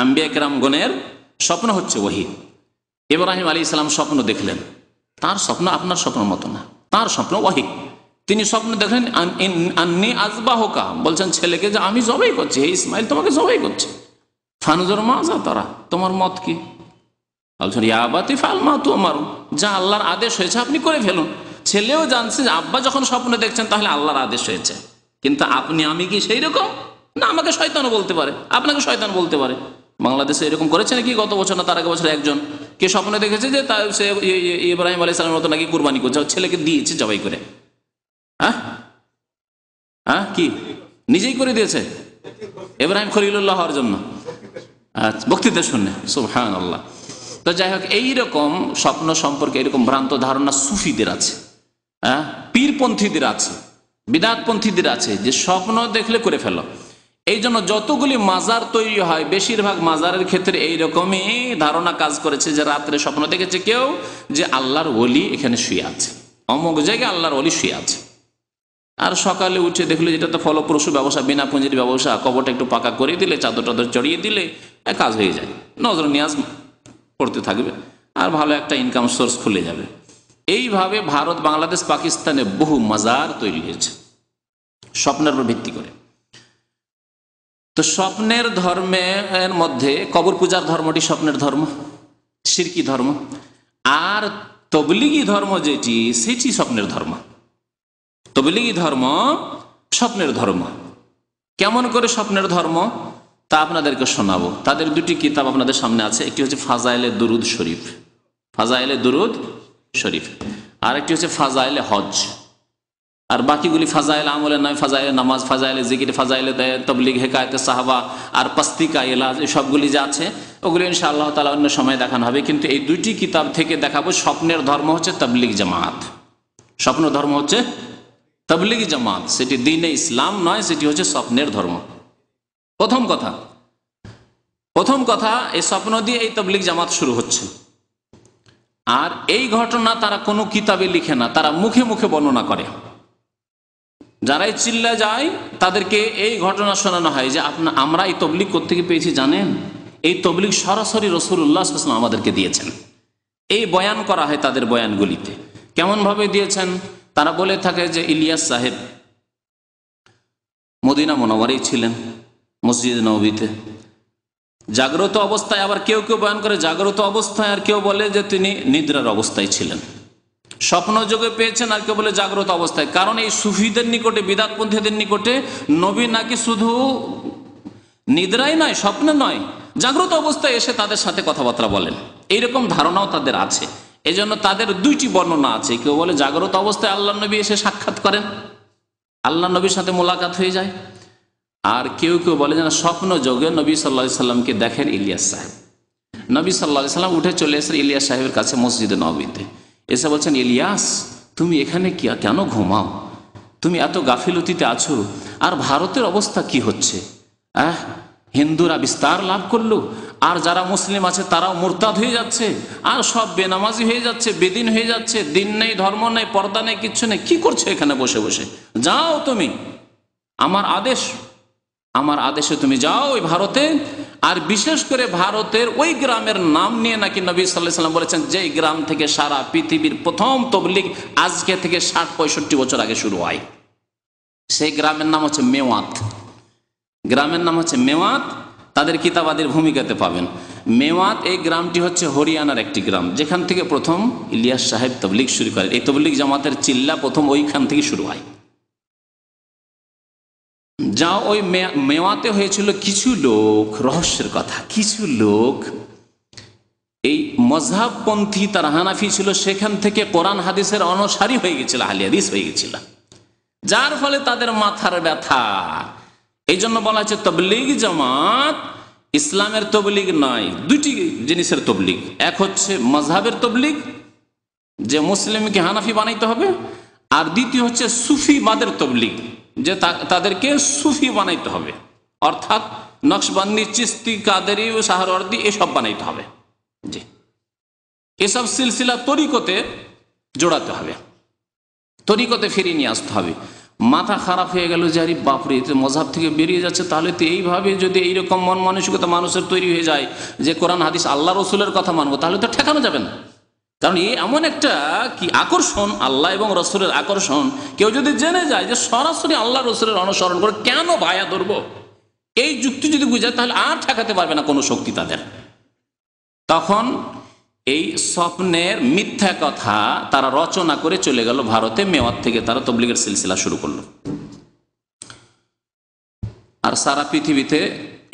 আম্বিয়া কেরামগণের স্বপ্ন হচ্ছে ওহি ইব্রাহিম আলী ইসলাম স্বপ্ন দেখলেন তার স্বপ্ন আপনার স্বপ্নের মতো না তার স্বপ্ন ওহি তিনি স্বপ্ন দেখেন আন্নি হোকা বলছেন ছেলেকে যে আমি জবাই করছি হে ইসমাইল তোমাকে জবাই করছে ফানুজর মাজা তারা তোমার মত কি বলছেন ইয়াবাতি ফাল মা তু আমারও যা আল্লাহর আদেশ হয়েছে আপনি করে ফেলুন ছেলেও জানছে যে আব্বা যখন স্বপ্নে দেখছেন তাহলে আল্লাহর আদেশ হয়েছে কিন্তু আপনি আমি কি সেই রকম না আমাকে শয়তানও বলতে পারে আপনাকে শয়তান বলতে পারে বাংলাদেশে এরকম করেছে নাকি গত বছর না তার আগে বছর একজন কে স্বপ্নে দেখেছে যে তার সে ইব্রাহিম আলাইসালামের মতো নাকি কুরবানি করছে ছেলেকে দিয়েছে জবাই করে হ্যাঁ হ্যাঁ কি নিজেই করে দিয়েছে এব্রাহিম খলিলুল্লাহ হওয়ার জন্য আচ্ছা বক্তৃতা শুনে সুহান আল্লাহ তো যাই হোক এইরকম স্বপ্ন সম্পর্কে এরকম ভ্রান্ত ধারণা সুফিদের আছে হ্যাঁ পীরপন্থীদের আছে বিদাতপন্থীদের আছে যে স্বপ্ন দেখলে করে ফেলো এই জন্য যতগুলি মাজার তৈরি হয় বেশিরভাগ মাজারের ক্ষেত্রে এইরকমই ধারণা কাজ করেছে যে রাত্রে স্বপ্ন দেখেছে কেউ যে আল্লাহর ওলি এখানে শুয়ে আছে অমুক জায়গায় আল্লাহর অলি শুয়ে আছে আর সকালে উঠে দেখলো যেটা তো ফলপ্রসূ ব্যবসা বিনা পুঁজির ব্যবসা কবরটা একটু পাকা করে দিলে চাদর টাদর চড়িয়ে দিলে কাজ হয়ে যায় নজর নিয়াজ করতে থাকবে আর ভালো একটা ইনকাম সোর্স খুলে যাবে এইভাবে ভারত বাংলাদেশ পাকিস্তানে বহু মাজার তৈরি হয়েছে স্বপ্নের উপর ভিত্তি করে তো স্বপ্নের ধর্মের মধ্যে কবর পূজার ধর্মটি স্বপ্নের ধর্ম সিরকি ধর্ম আর তবলিগি ধর্ম যেটি সেটি স্বপ্নের ধর্ম তবলিগি ধর্ম স্বপ্নের ধর্ম কেমন করে স্বপ্নের ধর্ম তা আপনাদেরকে শোনাবো তাদের দুটি কিতাব আপনাদের সামনে আছে একটি হচ্ছে ফাজাইলে দুরুদ শরীফ ফাজাইলে দুরুদ শরীফ আর একটি হচ্ছে ফাজাইলে হজ আর বাকিগুলি ফাজাইল আমলে নয় ফাজাইলে নামাজ ফাজাইলে জিকির ফাজাইলে তবলিগ হেকায়তে সাহাবা আর পাস্তিকা এলাজ সবগুলি যা আছে ওগুলি ইনশা আল্লাহ তালা অন্য সময় দেখানো হবে কিন্তু এই দুটি কিতাব থেকে দেখাবো স্বপ্নের ধর্ম হচ্ছে তবলিগ জামাত স্বপ্ন ধর্ম হচ্ছে তবলিগি জামাত সেটি দিনে ইসলাম নয় সেটি হচ্ছে স্বপ্নের ধর্ম প্রথম কথা প্রথম কথা এই স্বপ্ন দিয়ে এই তবলিগ জামাত শুরু হচ্ছে আর এই ঘটনা তারা কোনো কিতাবে লিখে না তারা মুখে মুখে বর্ণনা করে যারাই চিল্লা যায় তাদেরকে এই ঘটনা শোনানো হয় যে আপনা আমরা এই তবলিগ কোথেকে পেয়েছি জানেন এই তবলিগ সরাসরি উল্লাহ আমাদেরকে দিয়েছেন এই বয়ান করা হয় তাদের বয়ানগুলিতে কেমনভাবে দিয়েছেন তারা বলে থাকে যে ইলিয়াস সাহেব মদিনা মনোবারই ছিলেন মসজিদ নবীতে জাগ্রত অবস্থায় আবার কেউ কেউ বয়ন করে জাগ্রত অবস্থায় আর কেউ বলে যে তিনি নিদ্রার অবস্থায় ছিলেন স্বপ্ন যোগে পেয়েছেন আর কেউ বলে জাগ্রত অবস্থায় কারণ এই সুফিদের নিকটে বিদাতপন্থীদের নিকটে নবী নাকি শুধু নিদ্রাই নয় স্বপ্ন নয় জাগ্রত অবস্থায় এসে তাদের সাথে কথাবার্তা বলেন এইরকম ধারণাও তাদের আছে এজন্য তাদের দুইটি বর্ণনা আছে কেউ বলে জাগ্রত অবস্থায় আল্লাহ নবী এসে সাক্ষাৎ করেন আল্লাহ নবীর সাথে মোলাকাত হয়ে যায় আর কেউ কেউ বলে যেন স্বপ্ন যোগে নবী সাল্লা সাল্লামকে দেখেন ইলিয়াস সাহেব নবী সাল্লাহ সাল্লাম উঠে চলে এসে ইলিয়াস সাহেবের কাছে মসজিদে নবীতে এসে বলছেন ইলিয়াস তুমি এখানে কেন ঘুমাও তুমি এত গাফিলতিতে আছো আর ভারতের অবস্থা কি হচ্ছে আহ হিন্দুরা বিস্তার লাভ করলো আর যারা মুসলিম আছে তারাও মোরতাদ হয়ে যাচ্ছে আর সব বেনামাজি হয়ে যাচ্ছে বেদিন হয়ে যাচ্ছে দিন নেই ধর্ম নেই পর্দা নেই কিচ্ছু নেই কি করছো এখানে বসে বসে যাও তুমি আমার আদেশ আমার আদেশে তুমি যাও ওই ভারতে আর বিশেষ করে ভারতের ওই গ্রামের নাম নিয়ে নাকি নবী সাল্লাহ সাল্লাম বলেছেন যে গ্রাম থেকে সারা পৃথিবীর প্রথম তবলিক আজকে থেকে ষাট পঁয়ষট্টি বছর আগে শুরু হয় সেই গ্রামের নাম হচ্ছে মেওয়াত গ্রামের নাম হচ্ছে মেওয়াত তাদের কিতাবাদের ভূমিকাতে পাবেন মেওয়াত এই গ্রামটি হচ্ছে হরিয়ানার একটি গ্রাম যেখান থেকে প্রথম ইলিয়াস সাহেব তবলিক শুরু করেন এই তবলিক জামাতের চিল্লা প্রথম ওইখান থেকে শুরু হয় যা ওই মেওয়াতে হয়েছিল কিছু লোক রহস্যের কথা কিছু লোক এই মজাবপন্থী তার হানাফি ছিল সেখান থেকে কোরআন হাদিসের অনসারী হয়ে গেছিল হালিয়াদিস হয়ে গেছিল যার ফলে তাদের মাথার ব্যথা এই জন্য বলা হচ্ছে তবলিগ জামাত ইসলামের তবলিগ নাই দুইটি জিনিসের তবলিগ এক হচ্ছে মজহাবের তবলিগ যে মুসলিমকে হানাফি বানাইতে হবে আর দ্বিতীয় হচ্ছে সুফিবাদের তবলিগ যে তাদেরকে সুফি বানাইতে হবে অর্থাৎ নকশবন্দি চিস্তি কাদেরি ও সাহারদি এসব বানাইতে হবে জি এসব সিলসিলা তরিকতে জোড়াতে হবে তরিকতে ফিরিয়ে নিয়ে আসতে হবে মাথা খারাপ হয়ে গেল যে আরে বাপরে তো মজাব থেকে বেরিয়ে যাচ্ছে তাহলে তো এইভাবে যদি এইরকম মন মানসিকতা মানুষের তৈরি হয়ে যায় যে কোরআন হাদিস আল্লাহ রসুলের কথা মানবো তাহলে তো ঠেকানো যাবে না কারণ এই এমন একটা কি আকর্ষণ আল্লাহ এবং রসুলের আকর্ষণ কেউ যদি জেনে যায় যে সরাসরি আল্লাহ রসুলের অনুসরণ করে কেন ভায়া ধরবো এই যুক্তি যদি বুঝায় তাহলে আর ঠেকাতে পারবে না কোনো শক্তি তাদের তখন এই স্বপ্নের মিথ্যা কথা তারা রচনা করে চলে গেল ভারতে মেওয়ার থেকে তারা তবলিগের সিলসিলা শুরু করলো আর সারা পৃথিবীতে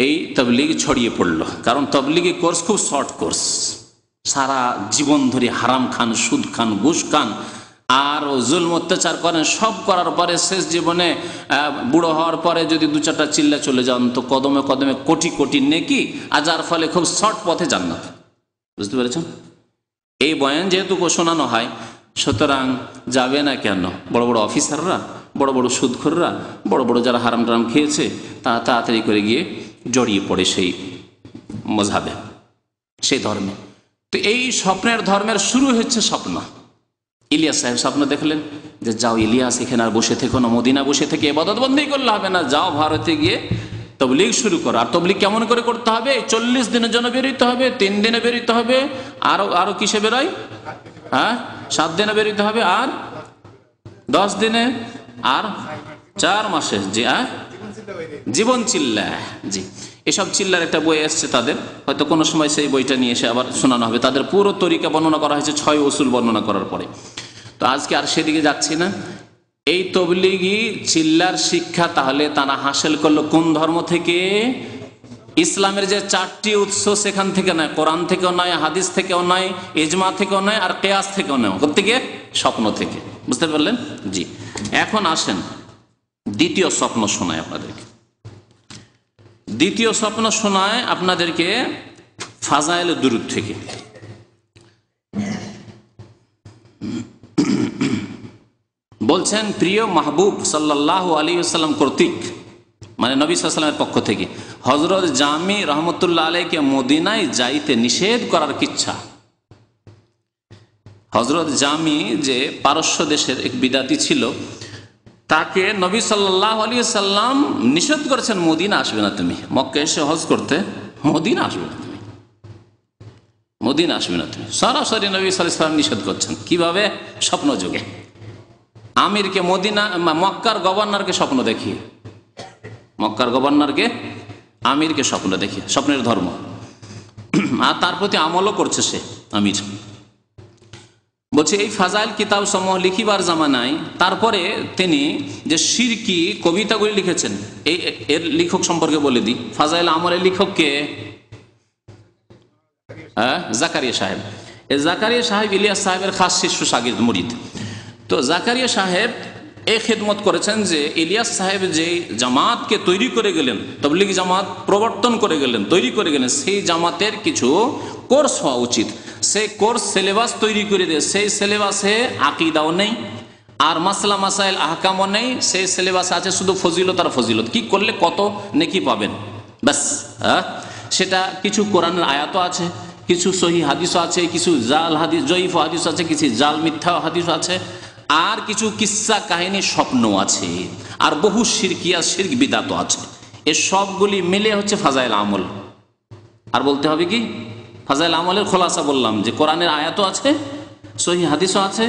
এই তবলিগ ছড়িয়ে পড়লো কারণ তবলিগি কোর্স খুব শর্ট কোর্স সারা জীবন ধরে হারাম খান সুদ খান ঘুষ খান আর জুল অত্যাচার করেন সব করার পরে শেষ জীবনে বুড়ো হওয়ার পরে যদি দু চারটা চিল্লা চলে যান তো কদমে কদমে কোটি কোটি নেকি আর যার ফলে খুব শর্ট পথে জান্নাত বুঝতে পেরেছেন এই বয়ান যেহেতু ঘোষণানো হয় সুতরাং যাবে না কেন বড় বড় অফিসাররা বড় বড় সুদখররা বড় বড় যারা হারাম টারাম খেয়েছে তা তাড়াতাড়ি করে গিয়ে জড়িয়ে পড়ে সেই মজাবে সেই ধর্মে তো এই স্বপ্নের ধর্মের শুরু হচ্ছে স্বপ্ন ইলিয়াস সাহেব স্বপ্ন দেখলেন যে যাও ইলিয়াস এখানে আর বসে থেকো না মদিনা বসে থেকে এবাদত বন্ধই করলে হবে না যাও ভারতে গিয়ে তবলিগ শুরু করো আর তবলিগ কেমন করে করতে হবে চল্লিশ দিনের জন্য বেরোতে হবে তিন দিনে বেরোতে হবে আরো আরো কিসে বেরোয় হ্যাঁ সাত দিনে বেরোতে হবে আর দশ দিনে আর চার মাসে জি হ্যাঁ জীবন চিল্লা জি এসব চিল্লার একটা বই এসছে তাদের হয়তো কোনো সময় সেই বইটা নিয়ে এসে আবার শোনানো হবে তাদের পুরো তরিকা বর্ণনা করা হয়েছে ছয় ওসুল বর্ণনা করার পরে তো আজকে আর সেদিকে যাচ্ছি না এই তবলিগি চিল্লার শিক্ষা তাহলে তারা হাসিল করলো কোন ধর্ম থেকে ইসলামের যে চারটি উৎস সেখান থেকে নয় কোরআন থেকেও নয় হাদিস থেকেও নয় ইজমা থেকেও নয় আর কেয়াস থেকেও নয় থেকে স্বপ্ন থেকে বুঝতে পারলেন জি এখন আসেন দ্বিতীয় স্বপ্ন শোনায় আপনাদেরকে দ্বিতীয় স্বপ্ন শোনায় আপনাদেরকে ফাজাইল দূর থেকে বলছেন প্রিয় মাহবুব সাল্লাহ আলী আসসালাম কর্তৃক মানে নবী সাল্লামের পক্ষ থেকে হজরত জামি রহমতুল্লাহ আলীকে মদিনায় যাইতে নিষেধ করার কিচ্ছা হজরত জামি যে পারস্য দেশের এক বিদাতি ছিল তাকে নবী সাল্লাহ আলী সাল্লাম নিষেধ করেছেন মদিনা আসবে না তুমি মক্কে এসে হজ করতে মদিনা আসবে না তুমি মদিনা আসবে না তুমি সরাসরি নবী সাল্লাম নিষেধ করছেন কিভাবে স্বপ্নযোগে আমিরকে মদিনা মক্কার গভর্নরকে স্বপ্ন দেখিয়ে মক্কার গভর্নরকে আমিরকে স্বপ্ন দেখিয়ে স্বপ্নের ধর্ম <clears throat> আর তার প্রতি আমলও করছে সে আমির বলছে এই ফাজাইল কিতাব সমূহ লিখিবার জামানায় তারপরে তিনি যে সিরকি কবিতাগুলি লিখেছেন এই এর লেখক সম্পর্কে বলে দিই ফাজাইল আমলের লেখককে হ্যাঁ জাকারিয়া সাহেব এ জাকারিয়া সাহেব ইলিয়াস সাহেবের খাস শিষ্য সাগির মুরিদ তো জাকারিয়া সাহেব এ খেদমত করেছেন যে ইলিয়াস সাহেব যে জামাতকে তৈরি করে গেলেন তবলিগ জামাত প্রবর্তন করে গেলেন তৈরি করে গেলেন সেই জামাতের কিছু কোর্স হওয়া উচিত সেই কোর্স সিলেবাস তৈরি করে দিয়ে সেই সিলেবাসে আকিদাও নেই আর মাসলা মাসাইল আহকামও নেই সেই সিলেবাস আছে শুধু ফজিলত আর ফজিলত কি করলে কত নেকি পাবেন ব্যাস হ্যাঁ সেটা কিছু কোরআনের আয়াতও আছে কিছু সহি হাদিসও আছে কিছু জাল হাদিস জয়ীফ হাদিস আছে কিছু জাল মিথ্যা হাদিস আছে আর কিছু কিসা কাহিনী স্বপ্ন আছে আর বহু সিরকিয়া সিরক বিদাত আছে এ সবগুলি মিলে হচ্ছে ফাজাইল আমল আর বলতে হবে কি ফাজাইল আমলের খোলাসা বললাম যে কোরআনের আয়াতও আছে সহি হাদিসও আছে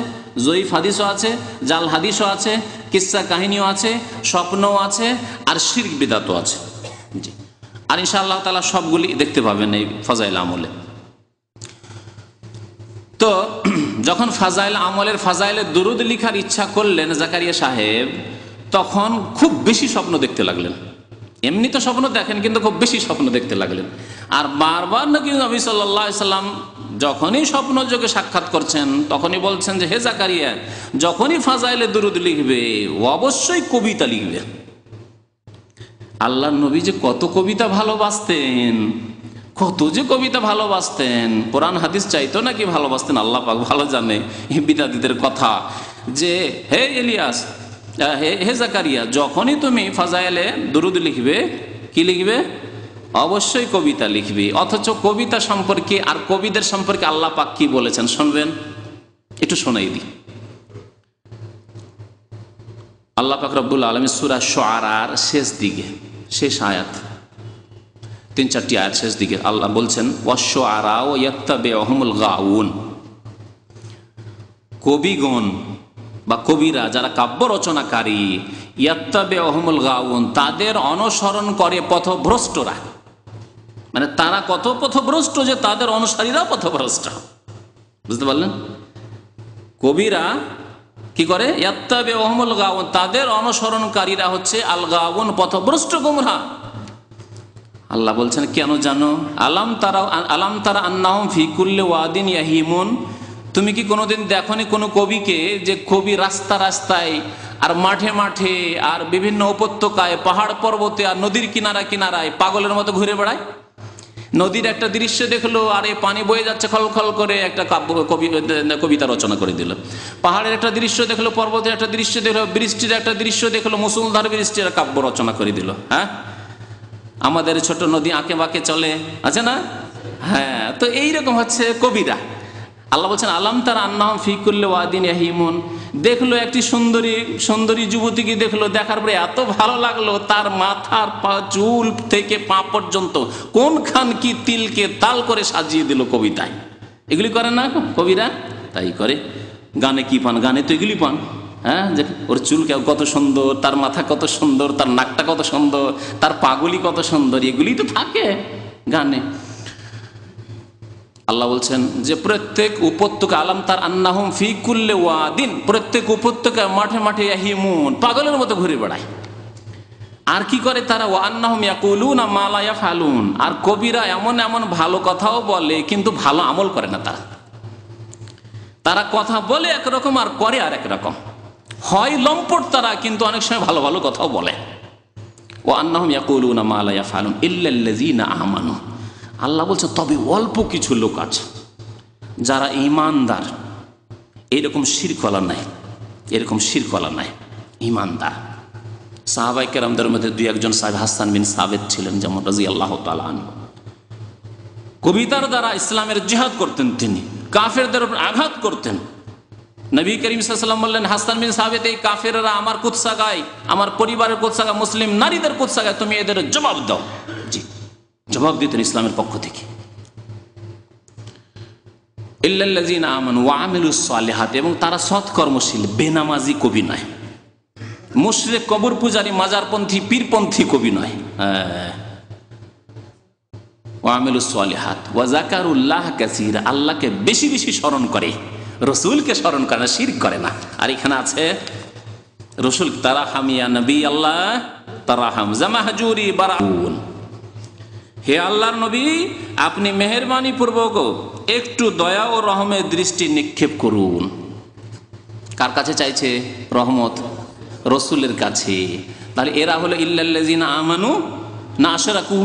জয়ীফ হাদিসও আছে জাল হাদিসও আছে কিসা কাহিনীও আছে স্বপ্নও আছে আর সিরক বিদাতও আছে জি আর ইনশাআল্লাহ তালা সবগুলি দেখতে পাবেন এই ফাজাইল আমলে তো <clears throat> যখন ফাজাইল আমলের ফাজাইলে দুরুদ লিখার ইচ্ছা করলেন জাকারিয়া সাহেব তখন খুব বেশি স্বপ্ন দেখতে লাগলেন এমনি তো স্বপ্ন দেখেন কিন্তু খুব বেশি স্বপ্ন দেখতে লাগলেন আর বারবার নাকি নবী সাল্লাম যখনই স্বপ্ন যোগে সাক্ষাৎ করছেন তখনই বলছেন যে হে জাকারিয়া যখনই ফাজাইলে দুরুদ লিখবে অবশ্যই কবিতা লিখবে আল্লাহ নবী যে কত কবিতা ভালোবাসতেন কত যে কবিতা ভালোবাসতেন কোরআন হাদিস চাইতো নাকি ভালোবাসতেন আল্লাহ পাক ভালো জানে বিদাদিদের কথা যে হে ইলিয়াস হে হে জাকারিয়া যখনই তুমি ফাজাইলে দুরুদ লিখবে কি লিখবে অবশ্যই কবিতা লিখবি অথচ কবিতা সম্পর্কে আর কবিদের সম্পর্কে আল্লাহ পাক কি বলেছেন শুনবেন একটু শোনাই দিই আল্লাহ পাক রব্বুল আলমী সুরা শোয়ার শেষ দিকে শেষ আয়াত তিন চারটি আয়াত শেষ দিকে আল্লাহ বলছেন অশ্ব আরাও ইয়াত্তাবে অহমুল গাউন কবিগণ বা কবিরা যারা কাব্য রচনাকারী ইয়াত্তাবে অহমুল গাউন তাদের অনুসরণ করে পথভ্রষ্টরা মানে তারা কত পথভ্রষ্ট যে তাদের অনুসারীরা পথভ্রষ্ট বুঝতে পারলেন কবিরা কি করে ইয়াত্তাবে অহমুল গাউন তাদের অনুসরণকারীরা হচ্ছে আল গাউন পথভ্রষ্ট গুমরা আল্লাহ বলছেন কেন জানো আলাম তারা আলাম তারা আন্নাহম ফিকুল্লে ওয়াদিন ইয়াহিমুন তুমি কি কোনোদিন দেখনি কোনো কবিকে যে কবি রাস্তা রাস্তায় আর মাঠে মাঠে আর বিভিন্ন উপত্যকায় পাহাড় পর্বতে আর নদীর কিনারা কিনারায় পাগলের মতো ঘুরে বেড়ায় নদীর একটা দৃশ্য দেখলো আর এই পানি বয়ে যাচ্ছে খলখল করে একটা কাব্য কবি কবিতা রচনা করে দিল পাহাড়ের একটা দৃশ্য দেখলো পর্বতের একটা দৃশ্য দেখলো বৃষ্টির একটা দৃশ্য দেখলো মুসুলধার বৃষ্টির কাব্য রচনা করে দিল হ্যাঁ আমাদের ছোট নদী আঁকে বাঁকে চলে আছে না হ্যাঁ তো এইরকম হচ্ছে কবিরা আল্লাহ বলছেন আলম তার আন্নাহম ফিকুল্লে ওয়াদিন হিমুন দেখলো একটি সুন্দরী সুন্দরী যুবতীকে দেখলো দেখার পরে এত ভালো লাগলো তার মাথার পা চুল থেকে পা পর্যন্ত কোনখান কি তিলকে তাল করে সাজিয়ে দিল কবিতায় এগুলি করে না কবিরা তাই করে গানে কি পান গানে তো এগুলি পান হ্যাঁ যে ওর চুল কত সুন্দর তার মাথা কত সুন্দর তার নাকটা কত সুন্দর তার পাগুলি কত সুন্দর এগুলি তো থাকে গানে আল্লাহ বলছেন যে প্রত্যেক উপত্যকা আলাম তার আন্নাহম ফি কুল্লে ওয়াদিন প্রত্যেক উপত্যকা মাঠে মাঠে হিমুন পাগলের মতো ঘুরে বেড়ায় আর কি করে তারা ও আন্নাহম ইয়াকুলুন মালায়া ফালুন আর কবিরা এমন এমন ভালো কথাও বলে কিন্তু ভালো আমল করে না তারা তারা কথা বলে একরকম আর করে আর একরকম হয় লম্পট তারা কিন্তু অনেক সময় ভালো ভালো কথাও বলে ও আন্নাহম আল্লাহ বলছে তবে অল্প কিছু লোক আছে যারা ইমানদার এরকম শিরকলা নাই এরকম শিরকলা নাই ইমানদার সাহাবাই কেরামদের মধ্যে দুই একজন সাহেব হাসান বিন সাবেদ ছিলেন যেমন রাজি আল্লাহ তালান কবিতার দ্বারা ইসলামের জিহাদ করতেন তিনি কাফেরদের উপর আঘাত করতেন নবী করিম সাল্লাম বললেন হাসান বিন সাহেদ এই কাফেররা আমার কুৎসা আমার পরিবারের কুৎসা মুসলিম নারীদের কুৎসা তুমি এদের জবাব দাও জি জবাব দিতেন ইসলামের পক্ষ থেকে এবং তারা সৎ কর্মশীল বেনামাজি কবি নয় মুশরেক কবর পূজারী মাজারপন্থী পীরপন্থী কবি নয় হ্যাঁ। ওয়ামিলুস সালেহাত ওয়াজাকারুল্লাহ কাসির আল্লাহকে বেশি বেশি স্মরণ করে রসুলকে স্মরণ করে না শির করে না আর এখানে আছে রসুল তারা হামিয়া নবী আল্লাহ তারা জামা হাজুরি বারাউন হে আল্লাহর নবী আপনি মেহরবানি পূর্বক একটু দয়া ও রহমের দৃষ্টি নিক্ষেপ করুন কার কাছে চাইছে রহমত রসুলের কাছে তাহলে এরা হলো ইল্লাল্লাজিনা আমানু না আশরাকু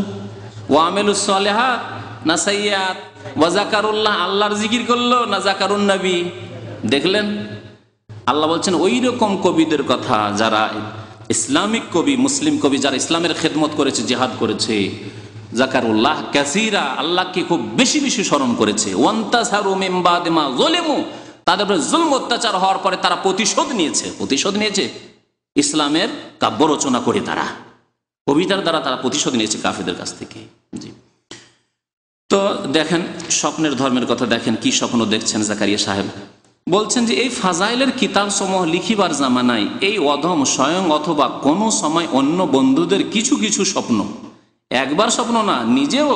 ওয়ামেলুস সালেহাত না সাইয়াত ওয়াজাকারুল্লাহ আল্লাহর জিকির করলো না জাকারুন নবী দেখলেন আল্লাহ বলছেন ওই রকম কবিদের কথা যারা ইসলামিক কবি মুসলিম কবি যারা ইসলামের খেদমত করেছে জেহাদ করেছে জাকারুল্লাহ ক্যাসিরা আল্লাহকে খুব বেশি বেশি স্মরণ করেছে তাদের জুলম অত্যাচার হওয়ার পরে তারা প্রতিশোধ নিয়েছে প্রতিশোধ নিয়েছে ইসলামের কাব্য রচনা করে তারা কবিতার দ্বারা তারা প্রতিশোধ নিয়েছে কাফেদের কাছ থেকে জি তো দেখেন স্বপ্নের ধর্মের কথা দেখেন কি স্বপ্ন দেখছেন জাকারিয়া সাহেব বলছেন যে এই ফাজাইলের কিতাবসমূহ লিখিবার জামানায় এই অধম স্বয়ং অথবা কোনো সময় অন্য বন্ধুদের কিছু কিছু স্বপ্ন একবার স্বপ্ন না নিজেও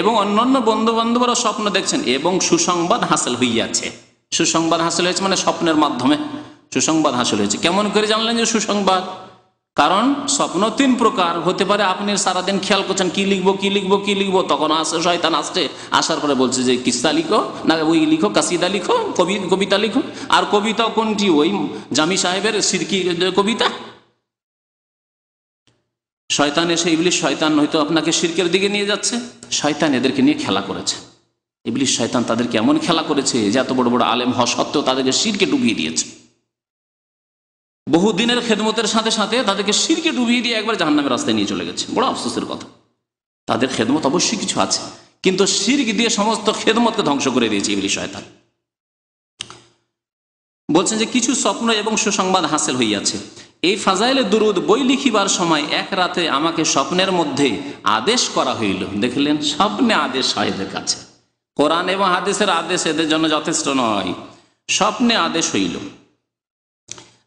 এবং অন্যান্য বন্ধু বান্ধবরা স্বপ্ন দেখছেন এবং সুসংবাদ হাসিল হইয়াছে সুসংবাদ হাসিল হয়েছে মানে স্বপ্নের মাধ্যমে সুসংবাদ হাসিল হয়েছে কেমন করে জানলেন যে সুসংবাদ কারণ স্বপ্ন তিন প্রকার হতে পারে আপনি সারাদিন খেয়াল করছেন কি লিখবো কি লিখবো কি লিখবো তখন আসে শয়তান আসছে আসার পরে বলছে যে কিস্তা লিখো না ওই লিখো কাসিদা লিখো কবি কবিতা লিখো আর কবিতা কোনটি ওই জামি সাহেবের সিরকি কবিতা শয়তান এসে ইবলিশ শয়তান হয়তো আপনাকে শিরকের দিকে নিয়ে যাচ্ছে শয়তান এদেরকে নিয়ে খেলা করেছে ইবলিশ শয়তান তাদেরকে এমন খেলা করেছে যে এত বড় বড় আলেম হওয়া সত্ত্বেও তাদেরকে শিরকে ডুবিয়ে দিয়েছে বহু দিনের খেদমতের সাথে সাথে তাদেরকে শিরকে ডুবিয়ে দিয়ে একবার জাহান্নামের রাস্তায় নিয়ে চলে গেছে বড় আফসোসের কথা তাদের খেদমত অবশ্যই কিছু আছে কিন্তু সিরক দিয়ে সমস্ত খেদমতকে ধ্বংস করে দিয়েছে ইংলিশ শয়তান বলছেন যে কিছু স্বপ্ন এবং সুসংবাদ হাসিল হইয়াছে এই ফাজাইলে দুরুদ বই লিখিবার সময় এক রাতে আমাকে স্বপ্নের মধ্যে আদেশ করা হইল দেখলেন স্বপ্নে আদেশ সাহেদের কাছে কোরআন এবং হাদিসের আদেশ এদের জন্য যথেষ্ট নয় স্বপ্নে আদেশ হইল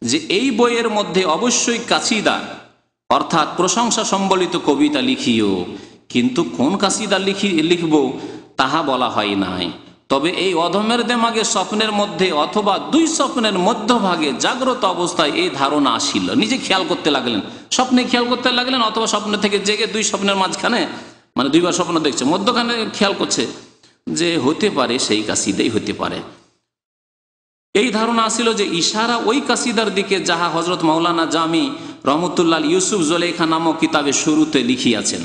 যে এই বইয়ের মধ্যে অবশ্যই কাসিদা অর্থাৎ প্রশংসা সম্বলিত কবিতা লিখিও কিন্তু কোন কাসিদা লিখি লিখব তাহা বলা হয় নাই তবে এই অধমের দেমাগে স্বপ্নের মধ্যে অথবা দুই স্বপ্নের মধ্যভাগে জাগ্রত অবস্থায় এই ধারণা আসিল নিজে খেয়াল করতে লাগলেন স্বপ্নে খেয়াল করতে লাগলেন অথবা স্বপ্ন থেকে জেগে দুই স্বপ্নের মাঝখানে মানে দুইবার স্বপ্ন দেখছে মধ্যখানে খেয়াল করছে যে হতে পারে সেই কাসিদাই হতে পারে এই ধারণা ছিল যে ইশারা ওই কাসিদার দিকে যাহা হজরত মাওলানা জামি রহমতুল্লাল ইউসুফ জলেখা নামক কিতাবে শুরুতে লিখিয়াছেন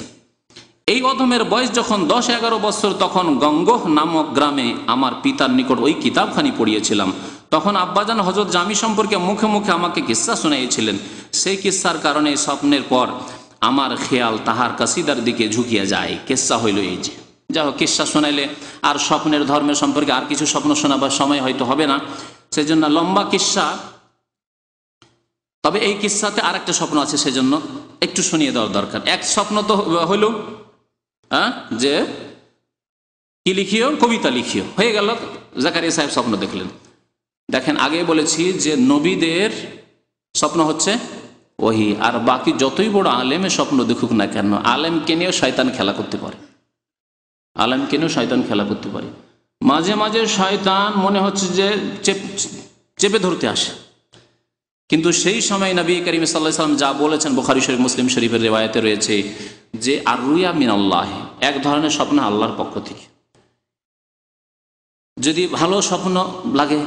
এই অধমের বয়স যখন দশ এগারো বছর তখন গঙ্গহ নামক গ্রামে আমার পিতার নিকট ওই কিতাবখানি পড়িয়েছিলাম তখন আব্বাজান হজরত জামি সম্পর্কে মুখে মুখে আমাকে কিস্সা শুনাইছিলেন সেই কিস্সার কারণে স্বপ্নের পর আমার খেয়াল তাহার কাসিদার দিকে ঝুঁকিয়া যায় কিস্সা হইল এই যে যাই হোক কিস্সা শোনাইলে আর স্বপ্নের ধর্মের সম্পর্কে আর কিছু স্বপ্ন শোনাবার সময় হয়তো হবে না সেজন্য লম্বা কিসা তবে এই কিসাতে আর একটা স্বপ্ন আছে সেজন্য একটু শুনিয়ে দেওয়ার দরকার এক স্বপ্ন তো হইল হ্যাঁ যে কি লিখিও কবিতা লিখিও হয়ে গেল জাকারিয়া সাহেব স্বপ্ন দেখলেন দেখেন আগে বলেছি যে নবীদের স্বপ্ন হচ্ছে ওহি আর বাকি যতই বড় আলেমে স্বপ্ন দেখুক না কেন আলেম কেনেও শয়তান খেলা করতে পারে আলেম কেনেও শয়তান খেলা করতে পারে মাঝে মাঝে শয়তান মনে হচ্ছে যে চেপে ধরতে আসে কিন্তু সেই সময় নবী করিম সাল্লাহাম সাল্লাম যা বলেছেন বুখারি শরীফ মুসলিম শরীফের রেওয়ায়তে রয়েছে যে আর রুইয়া মিন আল্লাহ এক ধরনের স্বপ্ন আল্লাহর পক্ষ থেকে যদি ভালো স্বপ্ন লাগে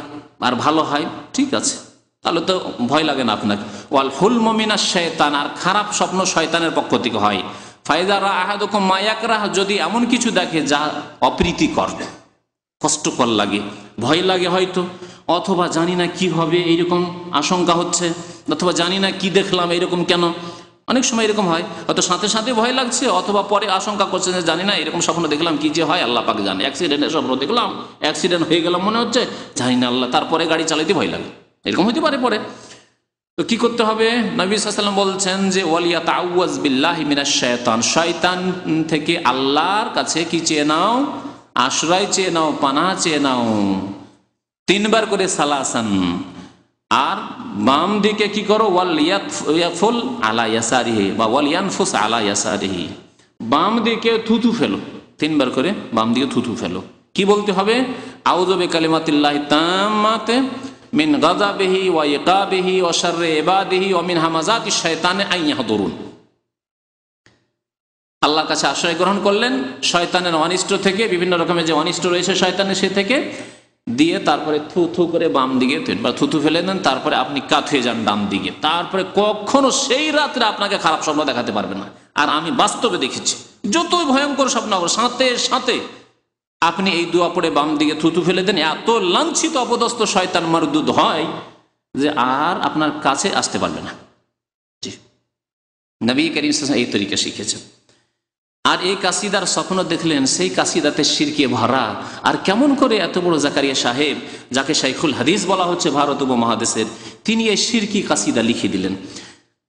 আর ভালো হয় ঠিক আছে তাহলে তো ভয় লাগে না আপনাকে ওয়াল হুল মমিনা শয়তান আর খারাপ স্বপ্ন শয়তানের পক্ষ থেকে হয় ফায়দা রাহাদকম মায়াকরা যদি এমন কিছু দেখে যা অপ্রীতিকর কষ্টকর লাগে ভয় লাগে হয়তো অথবা জানি না কি হবে এইরকম আশঙ্কা হচ্ছে অথবা জানি না কি দেখলাম এরকম কেন অনেক সময় এরকম হয় হয়তো সাথে সাথে ভয় লাগছে অথবা পরে আশঙ্কা করছে যে জানি না এরকম স্বপ্ন দেখলাম কি যে হয় আল্লাহ পাক জানে অ্যাক্সিডেন্টের স্বপ্ন দেখলাম অ্যাক্সিডেন্ট হয়ে গেলাম মনে হচ্ছে জানি না আল্লাহ তারপরে গাড়ি চালাইতে ভয় লাগে এরকম হইতে পারে পরে তো কি করতে হবে নবী সাল্লাম বলছেন যে ওয়ালিয়া তাউয়াজ বিল্লাহ মিনা শয়তান শয়তান থেকে আল্লাহর কাছে কি চেয়ে নাও আশ্রয় চেয়ে নাও পানা চেয়ে নাও তিনবার করে সালাসান আর বাম দিকে কি করো ওয়াল ইয়াতফুল আলা ইয়াসারিহি বা ওয়াল ইয়ানফুস আলা ইয়াসারিহি বাম দিকে থুথু ফেলো তিনবার করে বাম দিকে থুথু ফেলো কি বলতে হবে আউজবে কালিমাতিল্লাহ তামাতে মিন গাদাবিহি ওয়া ইকাবিহি ওয়া শাররি ইবাদিহি ওয়া মিন হামাজাতিশ শাইতানি আইয়াহদুরুন আল্লাহর কাছে আশ্রয় গ্রহণ করলেন শয়তানের অনিষ্ট থেকে বিভিন্ন রকমের যে অনিষ্ট রয়েছে শয়তানের সে থেকে দিয়ে তারপরে থু থু করে বাম দিকে বা থুথু ফেলে দেন তারপরে আপনি কাত হয়ে যান ডান দিকে তারপরে কখনো সেই রাত্রে আপনাকে খারাপ স্বপ্ন দেখাতে পারবে না আর আমি বাস্তবে দেখেছি যতই ভয়ঙ্কর স্বপ্ন হবে সাথে সাথে আপনি এই দুয়া পড়ে বাম দিকে থুতু ফেলে দেন এত লাঞ্ছিত অপদস্থ শয়তান মারুদুদ হয় যে আর আপনার কাছে আসতে পারবে না জি নবী করিম এই তরিকা শিখেছেন আর এই কাসিদার স্বপ্ন দেখলেন সেই কাসিদাতে সিরকিয়ে ভরা আর কেমন করে এত বড় জাকারিয়া সাহেব যাকে শাইখুল হাদিস বলা হচ্ছে ভারত উপমহাদেশের তিনি এই সিরকি কাসিদা লিখে দিলেন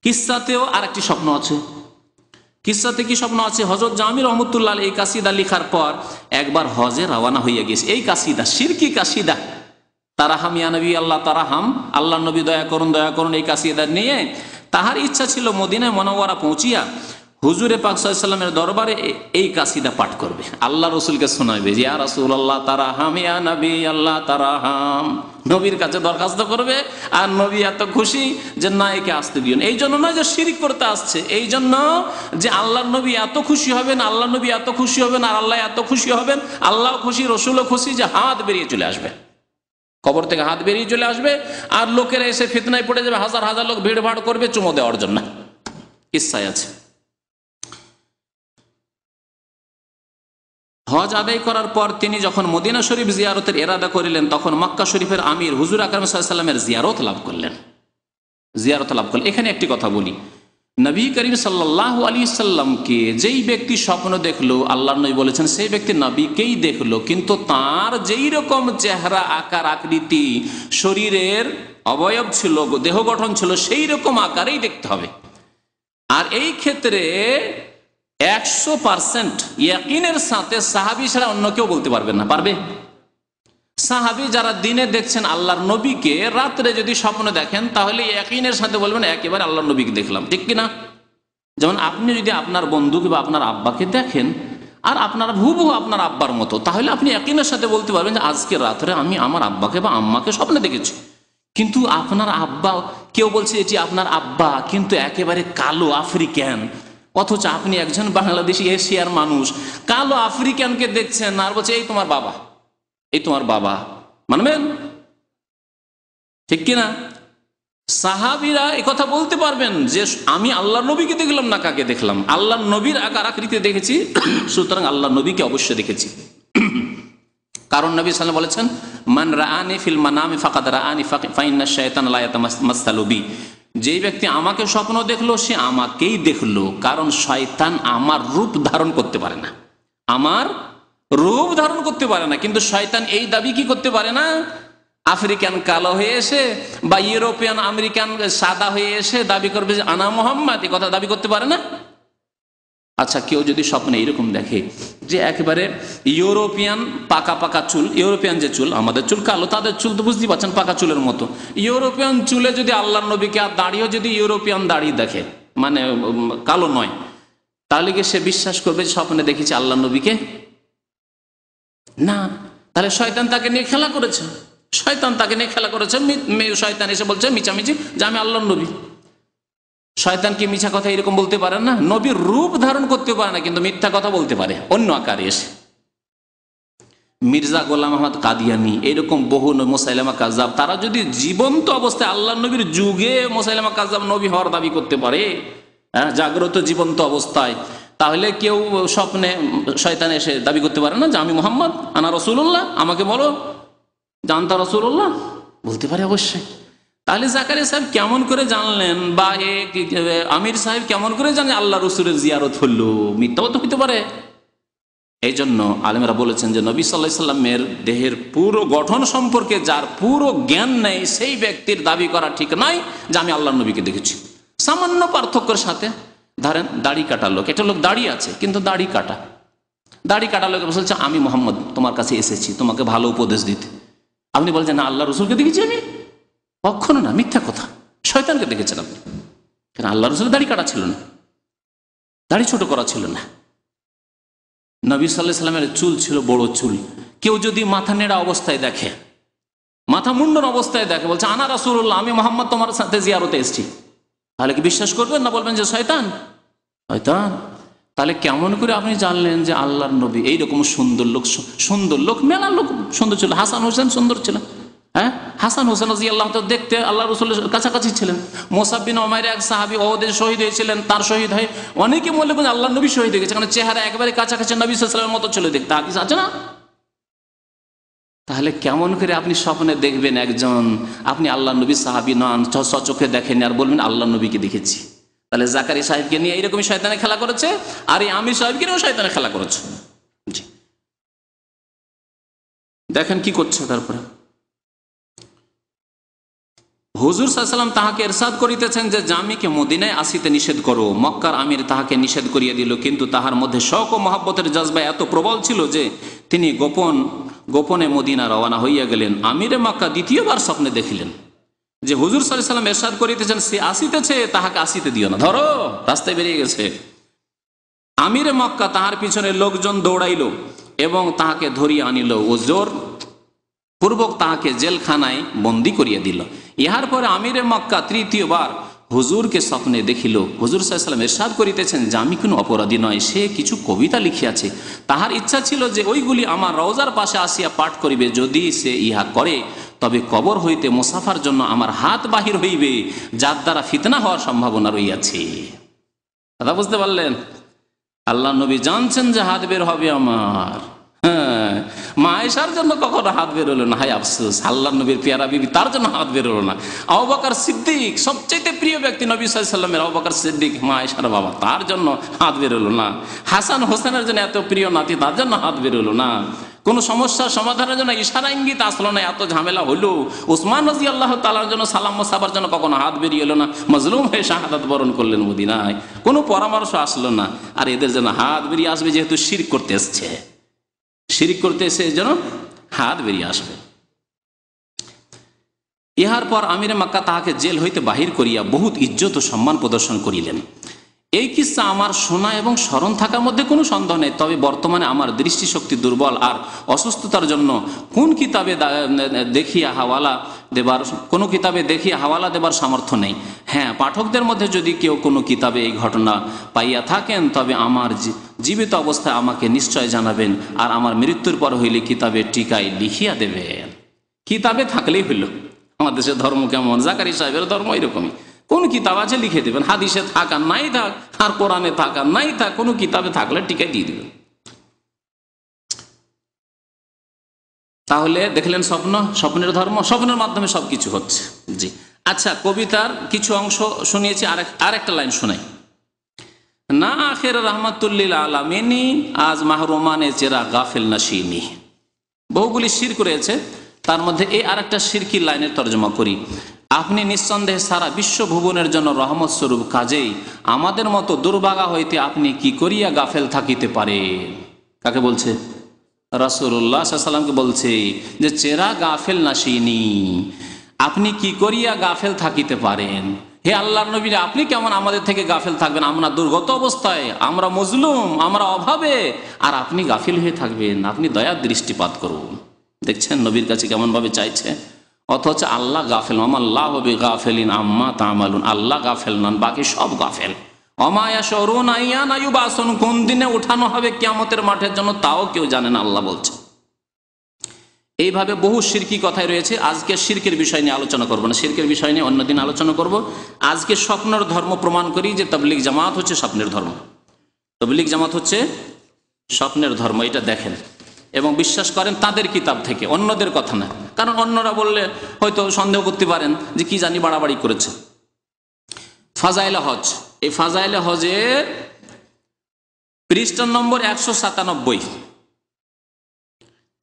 কিসাতেও আর একটি স্বপ্ন আছে কিসাতে কি স্বপ্ন আছে হজরত জামির রহমতুল্লাহ এই কাসিদা লিখার পর একবার হজে রওয়ানা হইয়া গেছে এই কাসিদা সিরকি কাসিদা তারাহাম ইয়ানবী আল্লাহ তারাহাম আল্লাহ নবী দয়া করুন দয়া করুন এই কাসিদা নিয়ে তাহার ইচ্ছা ছিল মদিনায় মনোয়ারা পৌঁছিয়া হুজুরে পাক সাল্লামের দরবারে এই কাসিদা পাঠ করবে আল্লাহ রসুলকে শোনাবে যে আর রসুল আল্লাহ তারা হাম ইয়া নবী আল্লাহ তারা হাম নবীর কাছে দরখাস্ত করবে আর নবী এত খুশি যে না একে আসতে দিও এই জন্য নয় যে শিরিক করতে আসছে এই জন্য যে আল্লাহ নবী এত খুশি হবেন আল্লাহ নবী এত খুশি হবেন আর আল্লাহ এত খুশি হবেন আল্লাহ খুশি রসুলও খুশি যে হাত বেরিয়ে চলে আসবে কবর থেকে হাত বেরিয়ে চলে আসবে আর লোকেরা এসে ফিতনায় পড়ে যাবে হাজার হাজার লোক ভিড় ভাড় করবে চুমো দেওয়ার জন্য কিসায় আছে হজ আদায় করার পর তিনি যখন মদিনা শরীফ জিয়ারতের এরাদা করিলেন তখন মক্কা শরীফের আমির হুজুর আকরম সাল্লামের জিয়ারত লাভ করলেন জিয়ারত লাভ করলেন এখানে একটি কথা বলি নবী করিম সাল্লাহ আলী সাল্লামকে যেই ব্যক্তি স্বপ্ন দেখলো আল্লাহ নই বলেছেন সেই ব্যক্তি নবীকেই দেখলো কিন্তু তার যেই রকম চেহারা আকার আকৃতি শরীরের অবয়ব ছিল দেহ গঠন ছিল সেই রকম আকারেই দেখতে হবে আর এই ক্ষেত্রে একশো পার্সেন্ট ইয়াকিনের সাথে সাহাবি ছাড়া অন্য কেউ বলতে পারবেন না পারবে সাহাবি যারা দিনে দেখছেন আল্লাহর নবীকে রাত্রে যদি স্বপ্নে দেখেন তাহলে ইয়াকিনের সাথে বলবেন একেবারে আল্লাহর নবীকে দেখলাম ঠিক কিনা যেমন আপনি যদি আপনার বন্ধুকে বা আপনার আব্বাকে দেখেন আর আপনার ভুবু আপনার আব্বার মতো তাহলে আপনি একিনের সাথে বলতে পারবেন যে আজকে রাত্রে আমি আমার আব্বাকে বা আম্মাকে স্বপ্নে দেখেছি কিন্তু আপনার আব্বা কেউ বলছে এটি আপনার আব্বা কিন্তু একেবারে কালো আফ্রিকান অথচ আপনি একজন বাংলাদেশি এশিয়ার মানুষ কালো আফ্রিকানকে দেখছেন আর বলছে এই তোমার বাবা এই তোমার বাবা মানবেন ঠিক কিনা সাহাবিরা কথা বলতে পারবেন যে আমি আল্লাহ নবীকে দেখলাম না কাকে দেখলাম আল্লাহ নবীর আকার আকৃতি দেখেছি সুতরাং আল্লাহ নবীকে অবশ্যই দেখেছি কারণ নবী সাল্লাম বলেছেন মান রা আনি ফিল মানি ফাঁকা রা আনি ফাইন শেতান যে ব্যক্তি আমাকে স্বপ্ন দেখলো সে আমাকেই দেখলো কারণ শয়তান আমার রূপ ধারণ করতে পারে না আমার রূপ ধারণ করতে পারে না কিন্তু শয়তান এই দাবি কি করতে পারে না আফ্রিকান কালো হয়ে এসে বা ইউরোপিয়ান আমেরিকান সাদা হয়ে এসে দাবি করবে যে আনা মোহাম্মদ এ কথা দাবি করতে পারে না আচ্ছা কেউ যদি স্বপ্নে এরকম দেখে যে একেবারে ইউরোপিয়ান পাকা পাকা চুল ইউরোপিয়ান যে চুল আমাদের চুল কালো তাদের চুল তো বুঝতেই পারছেন পাকা চুলের মতো ইউরোপিয়ান চুলে যদি আল্লাহ নবীকে আর দাঁড়িয়েও যদি ইউরোপিয়ান দাঁড়িয়ে দেখে মানে কালো নয় তাহলে কি সে বিশ্বাস করবে স্বপ্নে দেখেছে আল্লাহ নবীকে না তাহলে শয়তান তাকে নিয়ে খেলা করেছে শয়তান তাকে নিয়ে খেলা করেছে শয়তান এসে বলছে মিচামিচি যে আমি আল্লাহ নবী শয়তানকে মিছা কথা এরকম বলতে পারে না নবীর রূপ ধারণ করতে পারে না কিন্তু মিথ্যা কথা বলতে পারে অন্য আকারে এসে মির্জা গোলাম আহমদ কাদিয়ানি এরকম বহু মোসাইলামা কাজাব তারা যদি জীবন্ত অবস্থায় আল্লাহ নবীর যুগে মোসাইলামা কাজাব নবী হওয়ার দাবি করতে পারে হ্যাঁ জাগ্রত জীবন্ত অবস্থায় তাহলে কেউ স্বপ্নে শয়তান এসে দাবি করতে পারে না যে আমি মোহাম্মদ আনা রসুল্লাহ আমাকে বলো জানতা রসুল্লাহ বলতে পারে অবশ্যই তাহলে জাকারি সাহেব কেমন করে জানলেন বা এ আমির সাহেব কেমন করে জানেন আল্লাহ রসুরের জিয়ারত হলো মিথ্যাও তো হইতে পারে এই জন্য আলমেরা বলেছেন যে নবী সাল্লাহ সাল্লামের দেহের পুরো গঠন সম্পর্কে যার পুরো জ্ঞান নেই সেই ব্যক্তির দাবি করা ঠিক নয় যে আমি আল্লাহ নবীকে দেখেছি সামান্য পার্থক্যের সাথে ধরেন দাড়ি কাটা লোক এটা লোক দাড়ি আছে কিন্তু দাড়ি কাটা দাড়ি কাটা লোক বলছে আচ্ছা, আমি মোহাম্মদ তোমার কাছে এসেছি তোমাকে ভালো উপদেশ দিতে আপনি বলছেন না আল্লাহ রসুলকে দেখেছি আমি কখনো না মিথ্যা কথা শয়তানকে দেখেছেন আপনি কেন আল্লাহ রসুল দাড়ি কাটা ছিল না দাড়ি ছোট করা ছিল না নবী সাল্লাহ সাল্লামের চুল ছিল বড় চুল কেউ যদি মাথা নেড়া অবস্থায় দেখে মাথা মুন্ডন অবস্থায় দেখে বলছে আনা রাসুল্লাহ আমি মোহাম্মদ তোমার সাথে জিয়ারতে এসেছি তাহলে কি বিশ্বাস করবেন না বলবেন যে শয়তান শয়তান তাহলে কেমন করে আপনি জানলেন যে আল্লাহর নবী এইরকম সুন্দর লোক সুন্দর লোক মেলা লোক সুন্দর ছিল হাসান হোসেন সুন্দর ছিলেন হ্যাঁ হাসান হোসেন রাজি আল্লাহ তো দেখতে আল্লাহ রসুলের কাছাকাছি ছিলেন মোসাব্বিন ওমায়ের এক সাহাবি ওদের শহীদ হয়েছিলেন তার শহীদ হয় অনেকে মনে করেন আল্লাহ নবী শহীদ হয়ে গেছে কারণ চেহারা একবারে কাছাকাছি নবী সালামের মতো ছিল দেখতে হাদিস আছে না তাহলে কেমন করে আপনি স্বপ্নে দেখবেন একজন আপনি আল্লাহ নবী সাহাবি নন সচোখে দেখেন আর বলবেন আল্লাহ নবীকে দেখেছি তাহলে জাকারি সাহেবকে নিয়ে এইরকমই শয়তানে খেলা করেছে আর এই আমির সাহেবকে নিয়েও শয়তানে খেলা করেছে দেখেন কি করছে তারপরে হুজুর সাহসাল্লাম তাহাকে এরশাদ করিতেছেন যে জামিকে মদিনায় আসিতে নিষেধ করো মক্কার আমির তাহাকে নিষেধ করিয়া দিল কিন্তু তাহার মধ্যে শখ ও মহাব্বতের জজবা এত প্রবল ছিল যে তিনি গোপন গোপনে মদিনা রওনা হইয়া গেলেন আমিরে মক্কা দ্বিতীয়বার স্বপ্নে দেখিলেন যে হুজুর সাল্লাম এরশাদ করিতেছেন সে আসিতেছে তাহাকে আসিতে দিও না ধরো রাস্তায় বেরিয়ে গেছে আমিরে মক্কা তাহার পিছনে লোকজন দৌড়াইল এবং তাহাকে ধরিয়া আনিল ও জোর পূর্বক তাহাকে জেলখানায় বন্দি করিয়া দিল ইহার পরে আমিরে মক্কা তৃতীয়বার হুজুরকে স্বপ্নে দেখিল হুজুর সাহসালাম এরশাদ করিতেছেন যে আমি কোনো অপরাধী নয় সে কিছু কবিতা লিখিয়াছে তাহার ইচ্ছা ছিল যে ওইগুলি আমার রওজার পাশে আসিয়া পাঠ করিবে যদি সে ইহা করে তবে কবর হইতে মুসাফার জন্য আমার হাত বাহির হইবে যার দ্বারা ফিতনা হওয়ার সম্ভাবনা রইয়াছে দাদা বুঝতে পারলেন আল্লাহ নবী জানছেন যে হাত বের হবে আমার হ্যাঁ মায়েশার জন্য কখনো হাত বেরোলো না হাই আফসোস আল্লাহ নবীর পেয়ারা বিবি তার জন্য হাত বেরোলো না আবাকার সিদ্দিক সবচেয়ে প্রিয় ব্যক্তি নবী সাল্লামের আবাকার সিদ্দিক মায়েশার বাবা তার জন্য হাত বেরোলো না হাসান হোসেনের জন্য এত প্রিয় নাতি তার জন্য হাত বেরোলো না কোনো সমস্যার সমাধানের জন্য ইশারা ইঙ্গিত আসলো না এত ঝামেলা হলো উসমান রাজি আল্লাহ তালার জন্য সালাম মোসাবার জন্য কখনো হাত বেরিয়ে এলো না মজলুম হয়ে শাহাদাত বরণ করলেন মদিনায় কোনো পরামর্শ আসলো না আর এদের জন্য হাত বেরিয়ে আসবে যেহেতু শির করতে এসছে শিরিক করতে এসে যেন হাত বেরিয়ে আসবে ইহার পর আমিরে মাক্কা তাহাকে জেল হইতে বাহির করিয়া বহুত ইজ্জত ও সম্মান প্রদর্শন করিলেন এই কিসা আমার শোনা এবং স্মরণ থাকার মধ্যে কোনো সন্দেহ নেই তবে বর্তমানে আমার দৃষ্টিশক্তি দুর্বল আর অসুস্থতার জন্য কোন কিতাবে দেখিয়া হাওয়ালা দেবার কোনো কিতাবে দেখিয়া হাওয়ালা দেবার সামর্থ্য নেই হ্যাঁ পাঠকদের মধ্যে যদি কেউ কোনো কিতাবে এই ঘটনা পাইয়া থাকেন তবে আমার জীবিত অবস্থায় আমাকে নিশ্চয় জানাবেন আর আমার মৃত্যুর পর হইলে কিতাবে টিকায় লিখিয়া দেবেন কিতাবে থাকলেই হইল আমাদের দেশের ধর্ম কেমন জাকারি সাহেবের ধর্ম এরকমই কোন কিতাব আছে লিখে দেবেন হাদিসে থাক আর নাই থাক আর কোরআনে থাক আর নাই থাক কোনো কিতাবে থাকলে টিকে দিয়ে দেবেন তাহলে দেখলেন স্বপ্ন স্বপ্নের ধর্ম স্বপ্নের মাধ্যমে সব কিছু হচ্ছে জি আচ্ছা কবিতার কিছু অংশ শুনিয়েছি আরেক আরেকটা লাইন শোনাই না আখের রহমাতুল্লিল আলামিনী আজ মাহরুমানে চেরা গাফিল নাসিনী বহুগুলি শির করেছে তার মধ্যে এই আরেকটা শিরকি লাইনের তর্জমা করি আপনি নিঃসন্দেহে সারা বিশ্ব ভুবনের জন্য রহমত স্বরূপ কাজেই আমাদের মতো দুর্বাগা হইতে আপনি কি করিয়া গাফেল থাকিতে পারে কাকে বলছে রাসুল্লাহ সাল্লামকে বলছে যে চেরা গাফেল নাসিনি আপনি কি করিয়া গাফেল থাকিতে পারেন হে আল্লাহর নবীর আপনি কেমন আমাদের থেকে গাফেল থাকবেন আমরা দুর্গত অবস্থায় আমরা মজলুম আমরা অভাবে আর আপনি গাফিল হয়ে থাকবেন আপনি দয়ার দৃষ্টিপাত করুন দেখছেন নবীর কাছে কেমনভাবে চাইছে অথচ আল্লাহ গাফেল আল্লাহ হবে গাফেলিন আম্মা তামালুন আল্লাহ গাফেল নন বাকি সব গাফেল অমায়া সরুন আইয়ান আয়ু বাসন কোন দিনে উঠানো হবে কিয়ামতের মাঠের জন্য তাও কেউ জানেন আল্লাহ বলছে এইভাবে বহু সিরকি কথাই রয়েছে আজকে সিরকের বিষয় নিয়ে আলোচনা করবো না সিরকের বিষয় নিয়ে অন্যদিন আলোচনা করব আজকে স্বপ্নের ধর্ম প্রমাণ করি যে তবলিক জামাত হচ্ছে স্বপ্নের ধর্ম তবলিক জামাত হচ্ছে স্বপ্নের ধর্ম এটা দেখেন এবং বিশ্বাস করেন তাদের কিতাব থেকে অন্যদের কথা না কারণ অন্যরা বললে হয়তো সন্দেহ করতে পারেন যে কি জানি বাড়াবাড়ি করেছে ফাজাইলে হজ এই ফাজাইলে হজে পৃষ্ঠা নম্বর একশো সাতানব্বই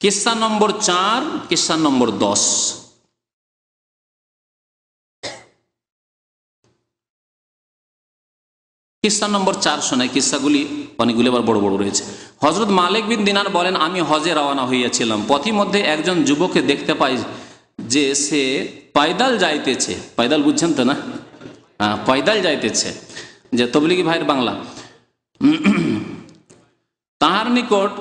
কিসা নম্বর চার কিসা নম্বর দশ কিসা নম্বর চার শোনায় কিসাগুলি অনেকগুলি আবার বড় বড় রয়েছে হজরত মালিক বিন দিনার বলেন আমি হজে রওয়ানা হইয়াছিলাম পথি মধ্যে একজন যুবককে দেখতে পাই যে সে পায়দাল যাইতেছে পায়দাল বুঝছেন তো না হ্যাঁ পায়দাল যাইতেছে যে তবলিগি ভাইয়ের বাংলা <clears throat> তাহার নিকট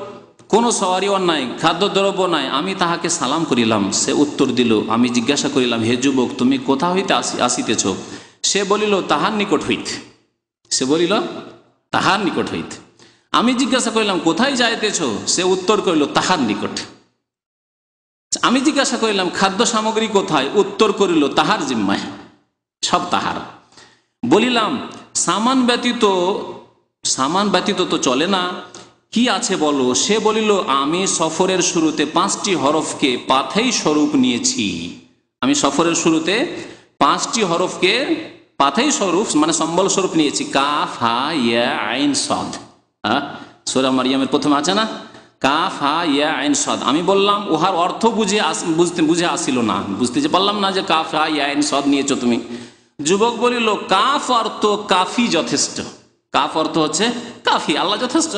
কোনো সওয়ারিও নাই খাদ্যদ্রব্য নাই আমি তাহাকে সালাম করিলাম সে উত্তর দিল আমি জিজ্ঞাসা করিলাম হে যুবক তুমি কোথা হইতে আসিতেছ সে বলিল তাহার নিকট হইতে সে বলিল তাহার নিকট হইতে আমি জিজ্ঞাসা করিলাম কোথায় যাইতেছ সে উত্তর করিল তাহার নিকট আমি জিজ্ঞাসা করিলাম খাদ্য সামগ্রী কোথায় উত্তর করিল তাহার জিম্মায় সব তাহার বলিলাম সামান ব্যতীত সামান ব্যতীত তো চলে না কি আছে বলো সে বলিল আমি সফরের শুরুতে পাঁচটি হরফকে পাথেই স্বরূপ নিয়েছি আমি সফরের শুরুতে পাঁচটি হরফকে পাথেই স্বরূপ মানে সম্বল স্বরূপ নিয়েছি কাফ হা ইয়া আইন সদ হ্যাঁ সোরা মারিয়ামের প্রথম আছে না কাফ হা ইয়া আইন সদ আমি বললাম উহার অর্থ বুঝে বুঝতে বুঝে আসিল না বুঝতে যে পারলাম না যে কাফ হা ইয়া আইন সদ নিয়েছো তুমি যুবক বলিল কাফ অর্থ কাফি যথেষ্ট কাফ অর্থ হচ্ছে কাফি আল্লাহ যথেষ্ট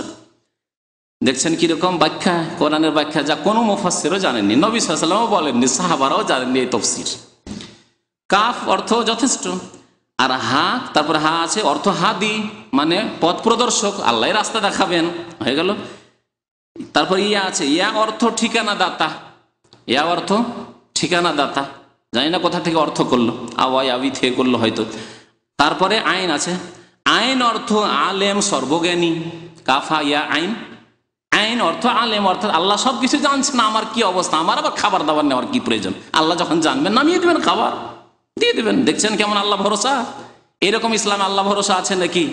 দেখছেন কিরকম ব্যাখ্যা কোরআনের ব্যাখ্যা যা কোনো মুফাসেরও জানেননি নবী সাল্লামও বলেননি সাহাবারাও জানেননি এই তফসির কাফ অর্থ যথেষ্ট আর হা তারপর হা আছে অর্থ হাদি মানে পথ প্রদর্শক আল্লাহ রাস্তা দেখাবেন হয়ে গেল তারপর ইয়া আছে ইয়া অর্থ ঠিকানা দাতা ইয়া অর্থ ঠিকানা দাতা জানি না কোথা থেকে অর্থ করলো আওয়াই আবি থেকে করলো হয়তো তারপরে আইন আছে আইন অর্থ আলেম সর্বজ্ঞানী কাফা ইয়া আইন আইন অর্থ আলেম অর্থাৎ আল্লাহ সব কিছু না আমার কি অবস্থা আমার আবার খাবার দাবার নেওয়ার কি প্রয়োজন আল্লাহ যখন জানবেন নামিয়ে দেবেন খাবার দিয়ে দেবেন দেখছেন কেমন আল্লাহ ভরসা এরকম ইসলামে আল্লাহ ভরসা আছে নাকি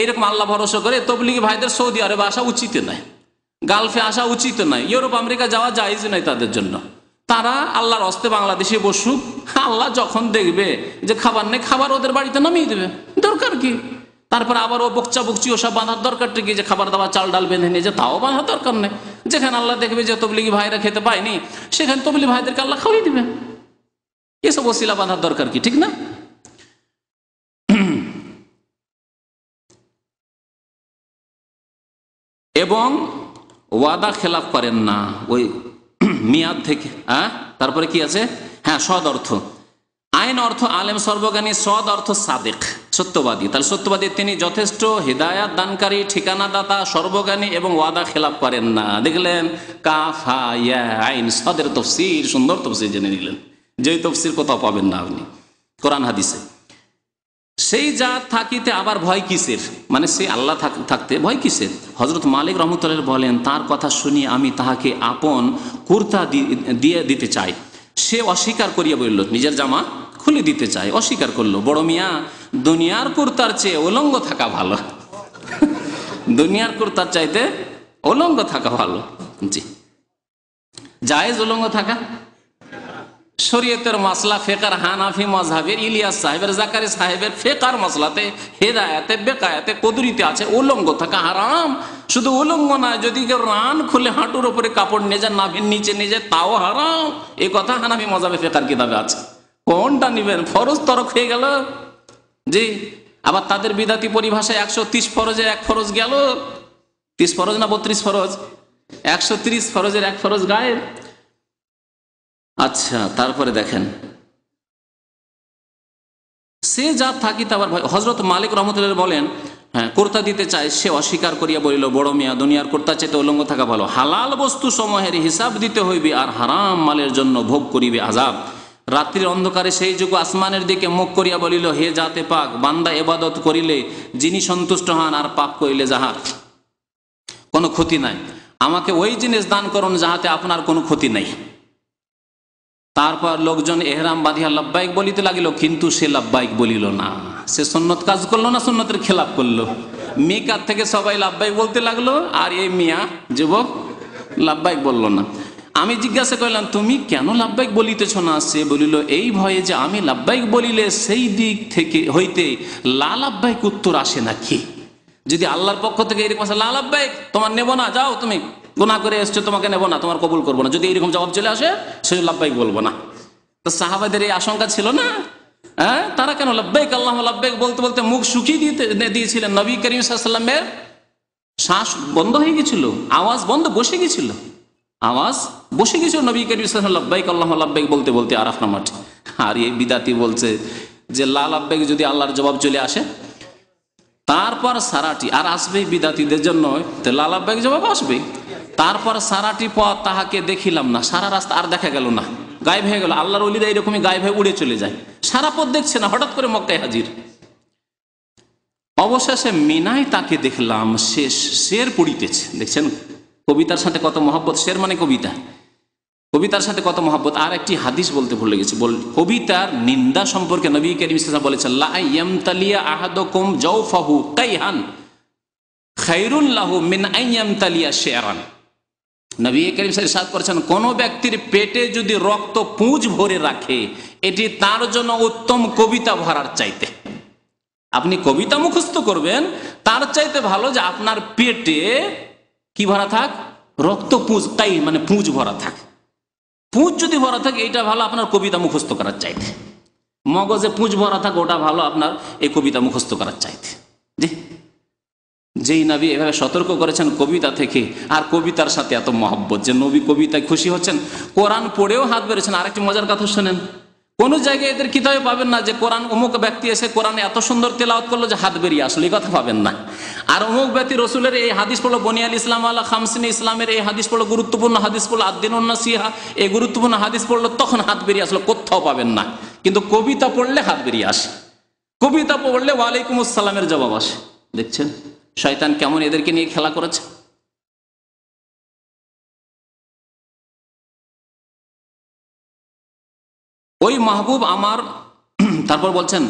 এইরকম আল্লাহ ভরসা করে তবলিগি ভাইদের সৌদি আরবে আসা উচিত নয় গালফে আসা উচিত নয় ইউরোপ আমেরিকা যাওয়া যায় নয় তাদের জন্য তারা আল্লাহর অস্তে বাংলাদেশে বসুক আল্লাহ যখন দেখবে যে খাবার নেই খাবার ওদের বাড়িতে নামিয়ে দেবে দরকার কি তারপর আবার ও বকচা বকচি ওসব বাঁধার দরকার কি যে খাবার দাবার চাল ডাল বেঁধে নিয়ে যে তাও বাঁধার দরকার নেই যেখানে আল্লাহ দেখবে যে তবলিগি ভাইরা খেতে পায়নি সেখানে তবলিগি ভাইদেরকে আল্লাহ খাওয়াই দেবে এসব ওসিলা বাঁধার দরকার কি ঠিক না এবং ওয়াদা খেলাফ করেন না ওই মিয়াদ থেকে হ্যাঁ তারপরে কি আছে হ্যাঁ সদ অর্থ আইন অর্থ আলেম সর্বজ্ঞানী সদ অর্থ সাদেক সত্যবাদী তাহলে সত্যবাদী তিনি যথেষ্ট হৃদায়াত দানকারী ঠিকানা দাতা সর্বজ্ঞানী এবং ওয়াদা খেলাপ করেন না দেখলেন কাফা ইয়া আইন সদের তফসির সুন্দর তফসির জেনে নিলেন যে তফসির কোথাও পাবেন না আপনি কোরআন হাদিসে সেই যা থাকিতে আবার ভয় কিসের মানে সেই আল্লাহ থাকতে ভয় কিসের হজরত মালিক রহমতুল্লাহ বলেন তার কথা শুনি আমি তাহাকে আপন কুর্তা দিয়ে দিতে চাই সে অস্বীকার করিয়া বলল নিজের জামা খুলে দিতে চাই অস্বীকার করলো বড় মিয়া দুনিয়ার কুর্তার চেয়ে উলঙ্গ থাকা ভালো <laughs> দুনিয়ার কুর্তার চাইতে উলঙ্গ থাকা ভালো জি জায়েজ উলঙ্গ থাকা শরীয়তের মাসলা ফেকার হানাফি মজহাবের ইলিয়াস সাহেবের জাকারি সাহেবের ফেকার মাসলাতে হেদায়াতে বেকায়াতে কদুরিতে আছে উলঙ্গ থাকা হারাম শুধু উলঙ্গ না যদি কেউ রান খুলে হাঁটুর ওপরে কাপড় নিয়ে যায় নাভির নিচে নিয়ে যায় তাও হারাম এ কথা হানাফি মজাবে ফেকার কিতাবে আছে কোনটা নিবেন ফরজ তরক হয়ে গেল জি আবার তাদের বিদাতি পরিভাষায় একশো তিরিশ ফরজে এক ফরজ গেল তিরিশ ফরজ না বত্রিশ ফরজ একশো তিরিশ ফরজের এক ফরজ গায়ে আচ্ছা তারপরে দেখেন সে যা থাকি তার ভাই হজরত মালিক রহমতুল্লাহ বলেন হ্যাঁ কর্তা দিতে চায় সে অস্বীকার করিয়া বলিল বড় মিয়া দুনিয়ার কর্তা চেতে উলঙ্গ থাকা ভালো হালাল বস্তু সময়ের হিসাব দিতে হইবে আর হারাম মালের জন্য ভোগ করিবে আজাব রাত্রির অন্ধকারে সেই যুগ আসমানের দিকে মুখ করিয়া বলিল হে যাতে পাক বান্দা এবাদত করিলে যিনি সন্তুষ্ট হন আর পাপ করিলে যাহা কোনো ক্ষতি নাই আমাকে ওই জিনিস দান করুন যাহাতে আপনার কোনো ক্ষতি নাই তারপর লোকজন এহরাম বাঁধিয়া লাভবাহিক বলিতে লাগিল কিন্তু সে লাভবাহিক বলিল না সে সন্ন্যত কাজ করলো না সন্ন্যতের খেলাপ করলো মেকার থেকে সবাই লাভবাহিক বলতে লাগলো আর এই মিয়া যুবক লাভবাহিক বলল না আমি জিজ্ঞাসা করলাম তুমি কেন লাভবাহিক বলিতেছ না সে বলিল এই ভয়ে যে আমি লাভবাহিক বলিলে সেই দিক থেকে হইতে লালাব্বাহিক উত্তর আসে নাকি যদি আল্লাহর পক্ষ থেকে এরকম আসে লালাব্বাহিক তোমার নেব না যাও তুমি গোনা করে এসছে তোমাকে নেবো না তোমার কবুল করবো না যদি এরকম জবাব চলে আসে সে লাভবাহিক বলবো না তো সাহাবাদের এই আশঙ্কা ছিল না হ্যাঁ তারা কেন লাভবাইক আল্লাহ লাভবাহিক বলতে বলতে মুখ শুকিয়ে দিতে দিয়েছিলেন নবী করিম সাল্লামের শ্বাস বন্ধ হয়ে গেছিল আওয়াজ বন্ধ বসে গেছিল আওয়াজ বসে গেছিল নবী করিম সাল্লাম লাভবাইক আল্লাহ লাভবাহিক বলতে বলতে আরাফনা মাঠে আর এই বিদাতি বলছে যে লাল আব্বেগ যদি আল্লাহর জবাব চলে আসে তারপর সারাটি আর আসবেই বিদাতিদের জন্য লালাবাগ জবাব আসবে তারপর সারাটি পথ তাহাকে দেখিলাম না সারা রাস্তা আর দেখা গেল না গায়ে হয়ে গেল আল্লাহর অলিরা এরকমই গায়ে ভেয়ে উড়ে চলে যায় সারা পথ দেখছে না হঠাৎ করে মক্কায় হাজির অবশেষে মিনায় তাকে দেখলাম শেষ শের পড়িতেছে দেখছেন কবিতার সাথে কত মহব্বত শের মানে কবিতা কবিতার সাথে কত মহাব্বত আর একটি হাদিস বলতে ভুলে গেছি বল কবিতার নিন্দা সম্পর্কে নবী করিম ইসলাম বলেছেন লাইয়ামতালিয়া আহাদকুম জাওফাহু কাইহান লাহু মিন আইয়ামতালিয়া শেয়ারান নবী করিম সাহেব সাদ করেছেন কোন ব্যক্তির পেটে যদি রক্ত পুঁজ ভরে রাখে এটি তার জন্য উত্তম কবিতা ভরার চাইতে আপনি কবিতা মুখস্থ করবেন তার চাইতে ভালো যে আপনার পেটে কি ভরা থাক রক্ত পুঁজ তাই মানে পুঁজ ভরা থাক পুঁজ যদি ভরা থাকে এটা ভালো আপনার কবিতা মুখস্থ করার চাইতে মগজে পুঁজ ভরা থাকে ওটা ভালো আপনার এই কবিতা মুখস্থ করার চাইতে জি যেই নবী এভাবে সতর্ক করেছেন কবিতা থেকে আর কবিতার সাথে এত মহব্বত যে নবী কবিতায় খুশি হচ্ছেন কোরআন পড়েও হাত বেড়েছেন আরেকটি মজার কথা শোনেন কোনো জায়গায় এদের কিতাবে পাবেন না যে কোরআন অমুক ব্যক্তি এসে কোরআনে এত সুন্দর তেলাওত করলো যে হাত বেরিয়ে আসলো এই কথা পাবেন না আর অমুক ব্যক্তি রসুলের এই হাদিস পড়লো বনিয়াল ইসলাম আল্লাহ খামসিন ইসলামের এই হাদিস পড়লো গুরুত্বপূর্ণ হাদিস পড়লো আদিন সিহা এই গুরুত্বপূর্ণ হাদিস পড়লো তখন হাত বেরিয়ে আসলো কোথাও পাবেন না কিন্তু কবিতা পড়লে হাত বেরিয়ে আসে কবিতা পড়লে ওয়ালাইকুম আসসালামের জবাব আসে দেখছেন শয়তান কেমন এদেরকে নিয়ে খেলা করেছে ওই মাহবুব আমার তারপর বলছেন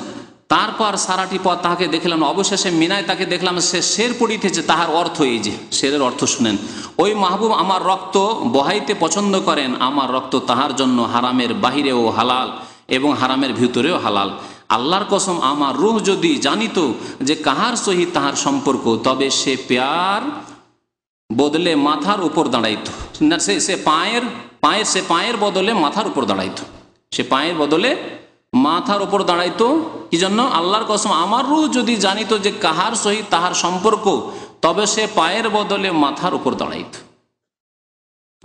তারপর সারাটি পথ তাহাকে দেখলাম অবশেষে মিনায় তাকে দেখলাম সে শের পড়িতেছে তাহার অর্থ এই যে শেরের অর্থ শুনেন ওই মাহবুব আমার রক্ত বহাইতে পছন্দ করেন আমার রক্ত তাহার জন্য হারামের বাহিরেও হালাল এবং হারামের ভিতরেও হালাল আল্লাহর কসম আমার রুহ যদি জানিত যে কাহার সহিত তাহার সম্পর্ক তবে সে পেয়ার বদলে মাথার উপর দাঁড়াইত সে পায়ের পায়ের সে পায়ের বদলে মাথার উপর দাঁড়াইত সে পায়ের বদলে মাথার ওপর দাঁড়াইতো কি জন্য আল্লাহর কসম আমার যদি জানিত যে কাহার সহিত তাহার সম্পর্ক তবে সে পায়ের বদলে মাথার উপর দাঁড়াইত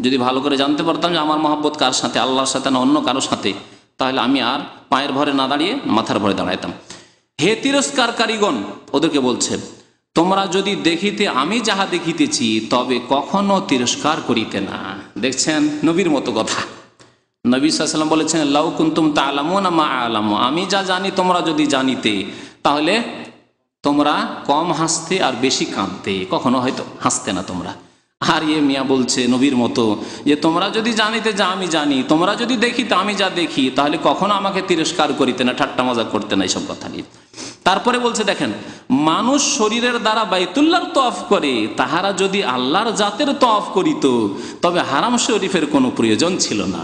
যদি ভালো করে জানতে পারতাম যে আমার মহাব্বত কার সাথে আল্লাহর সাথে না অন্য কারোর সাথে তাহলে আমি আর পায়ের ভরে না দাঁড়িয়ে মাথার ভরে দাঁড়াইতাম হে তিরস্কারকারীগণ ওদেরকে বলছে তোমরা যদি দেখিতে আমি যাহা দেখিতেছি তবে কখনো তিরস্কার করিতে না দেখছেন নবীর মতো কথা নবী সাল্লাম বলেছেন লাউ কুন্তুম তা আলামো না মা আলামো আমি যা জানি তোমরা যদি জানিতে তাহলে তোমরা কম হাসতে আর বেশি কাঁদতে কখনো হয়তো হাসতে না তোমরা আর ইয়ে মিয়া বলছে নবীর মতো যে তোমরা যদি জানিতে যা আমি জানি তোমরা যদি দেখি তা আমি যা দেখি তাহলে কখনো আমাকে তিরস্কার করিতে না ঠাট্টা মজা করতে না এইসব কথা নিয়ে তারপরে বলছে দেখেন মানুষ শরীরের দ্বারা বাইতুল্লার তফ করে তাহারা যদি আল্লাহর জাতের তফ করিত তবে হারাম শরীফের কোনো প্রয়োজন ছিল না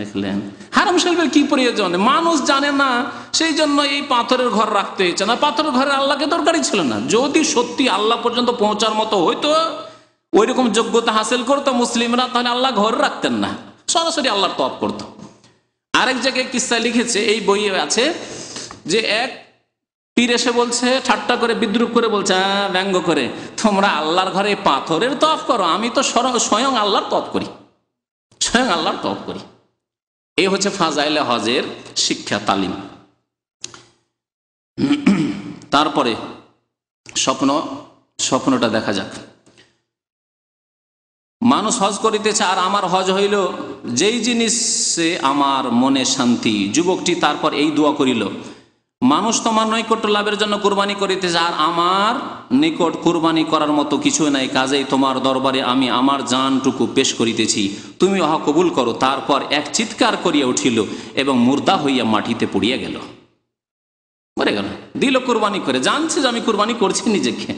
দেখলেন হারাম শরীফের কি প্রয়োজন মানুষ জানে না সেই জন্য এই পাথরের ঘর রাখতে হয়েছে না পাথরের ঘরে আল্লাহকে দরকারই ছিল না যদি সত্যি আল্লাহ পর্যন্ত পৌঁছার মতো হইতো ওই রকম যোগ্যতা হাসিল করতো মুসলিমরা তাহলে আল্লাহ ঘর রাখতেন না সরাসরি আল্লাহর তপ করতো আরেক জায়গায় কিস্তা লিখেছে এই বইয়ে আছে যে এক পীর এসে বলছে ঠাট্টা করে বিদ্রুপ করে বলছে ব্যঙ্গ করে তোমরা আল্লাহর ঘরে পাথরের তফ করো আমি তো স্বয়ং আল্লাহর তফ করি স্বয়ং আল্লাহর তফ করি এই হচ্ছে ফাজাইল হজের শিক্ষা তালিম তারপরে স্বপ্ন স্বপ্নটা দেখা যাক মানুষ হজ করিতেছে আর আমার হজ হইল যেই জিনিসে আমার মনে শান্তি যুবকটি তারপর এই দোয়া করিল মানুষ তোমার নৈকট্য লাভের জন্য কুরবানি করিতেছে আর আমার নিকট কুরবানি করার মতো কিছু নাই কাজেই তোমার দরবারে আমি আমার জানটুকু পেশ করিতেছি তুমি অহা কবুল করো তারপর এক চিৎকার করিয়া উঠিল এবং মুর্দা হইয়া মাটিতে পড়িয়া গেল মরে গেল দিল কুরবানি করে জানছে যে আমি কুরবানি করছি নিজেকে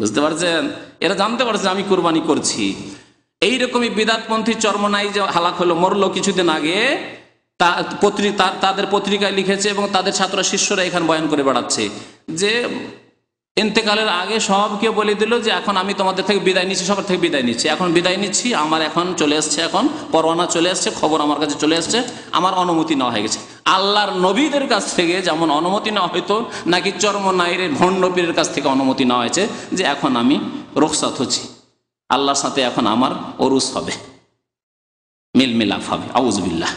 বুঝতে পারছেন এরা জানতে পারছে আমি কুরবানি করছি এইরকমই বিদাতপন্থী চর্মনাই যে হালাক হলো মরলো কিছুদিন আগে তাদের পত্রিকায় লিখেছে এবং তাদের ছাত্র শিষ্যরা এখানে বয়ান করে বেড়াচ্ছে যে ইন্তেকালের আগে সবকে বলে দিল যে এখন আমি তোমাদের থেকে বিদায় নিচ্ছি সবার থেকে বিদায় নিচ্ছি এখন বিদায় নিচ্ছি আমার এখন চলে আসছে এখন পরোয়ানা চলে আসছে খবর আমার কাছে চলে আসছে আমার অনুমতি নেওয়া হয়ে গেছে আল্লাহর নবীদের কাছ থেকে যেমন অনুমতি নেওয়া হতো নাকি চর্ম নাইরের ভণ্ডপীরের কাছ থেকে অনুমতি নেওয়া হয়েছে যে এখন আমি রোকসাত হচ্ছি আল্লাহর সাথে এখন আমার ওরুস হবে মিলমিলাফ হবে আউজবিল্লাহ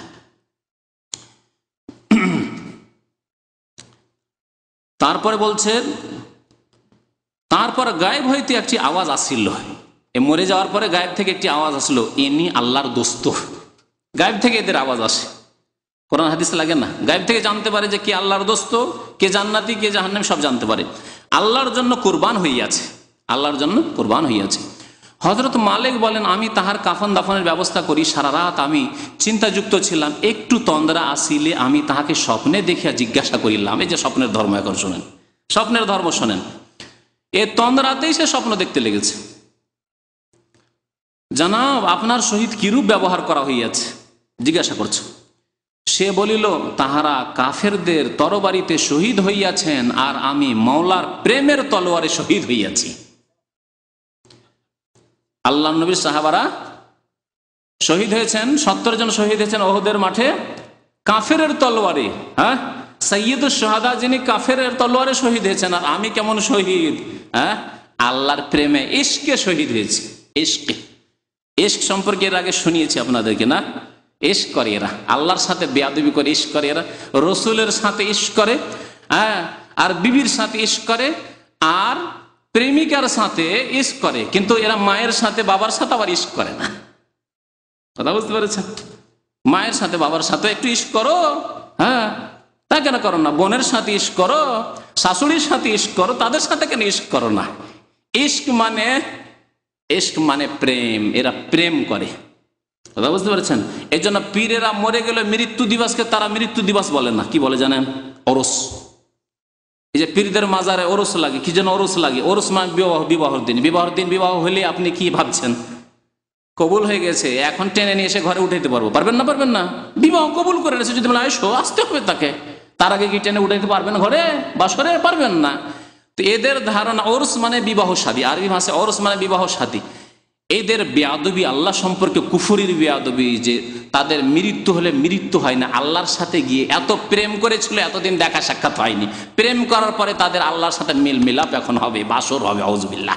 তারপরে বলছেন তারপর গায়েব হইতে একটি আওয়াজ আসিল এ মরে যাওয়ার পরে গায়েব থেকে একটি আওয়াজ আসলো এনি আল্লাহর দোস্ত গায়েব থেকে এদের আওয়াজ আসে কোরআন হাদিস লাগে না গায়েব থেকে জানতে পারে যে কে আল্লাহর দোস্ত কে জান্নাতি কে জাহান্নাম সব জানতে পারে আল্লাহর জন্য কোরবান হইয়াছে আল্লাহর জন্য কোরবান হইয়াছে হজরত মালিক বলেন আমি তাহার কাফন দাফনের ব্যবস্থা করি সারা রাত আমি চিন্তাযুক্ত ছিলাম একটু তন্দ্রা আসিলে আমি তাহাকে স্বপ্নে দেখিয়া জিজ্ঞাসা করিলাম এই যে স্বপ্নের ধর্ম এখন শোনেন স্বপ্নের ধর্ম শোনেন এ তন্দ্রাতেই সে স্বপ্ন দেখতে লেগেছে জানা আপনার সহিত কিরূপ ব্যবহার করা হইয়াছে জিজ্ঞাসা করছো সে বলিল তাহারা কাফেরদের তরবারিতে শহীদ হইয়াছেন আর আমি মাওলার প্রেমের তলোয়ারে শহীদ হইয়াছি আল্লাহ নবীর সাহাবারা শহীদ হয়েছেন সত্তর জন শহীদ হয়েছেন ওহদের মাঠে কাফের তলোয়ারে হ্যাঁ সৈয়দ সোহাদা যিনি কাফের তলোয়ারে শহীদ হয়েছেন আর আমি কেমন শহীদ হ্যাঁ আল্লাহর প্রেমে ইস্কে শহীদ হয়েছে ইস্কে ইস্ক সম্পর্কে এর আগে শুনিয়েছি আপনাদেরকে না ইস করে এরা আল্লাহর সাথে বেয়াদবি করে ইস করে এরা রসুলের সাথে ইস করে হ্যাঁ আর বিবির সাথে ইস করে আর প্রেমিকার সাথে ইস করে কিন্তু এরা মায়ের সাথে বাবার সাথে আবার ইস করে না কথা বুঝতে পেরেছেন মায়ের সাথে বাবার সাথে একটু ইস করো হ্যাঁ তা কেন করো না বোনের সাথে ইস করো শাশুড়ির সাথে ইস করো তাদের সাথে কেন ইস করো না ইস্ক মানে ইস্ক মানে প্রেম এরা প্রেম করে কথা বুঝতে পারছেন এই জন্য পীরেরা মরে গেলে মৃত্যু দিবসকে তারা মৃত্যু দিবস বলে না কি বলে জানেন অরস এই যে পীরদের মাজারে ওরস লাগে কি যেন ওরস লাগে ওরস মা মানে বিবাহ বিবাহর দিন বিবাহর দিন বিবাহ হলে আপনি কি ভাবছেন কবুল হয়ে গেছে এখন টেনে নিয়ে এসে ঘরে উঠাইতে পারবো পারবেন না পারবেন না বিবাহ কবুল করে এসে যদি বলে আসতে হবে তাকে তার আগে কি টেনে উঠাইতে পারবেন ঘরে বাসরে পারবেন না তো এদের ধারণা ওরস মানে বিবাহ সাদী আরবি ভাষায় ওরস মানে বিবাহ সাদী এদের বেয়াদবি আল্লাহ সম্পর্কে কুফুরির বেয়াদবি যে তাদের মৃত্যু হলে মৃত্যু হয় না আল্লাহর সাথে গিয়ে এত প্রেম করেছিল এতদিন দেখা সাক্ষাৎ হয়নি প্রেম করার পরে তাদের আল্লাহর সাথে মিল মিলাপ এখন হবে বাসর হবে হজবিল্লা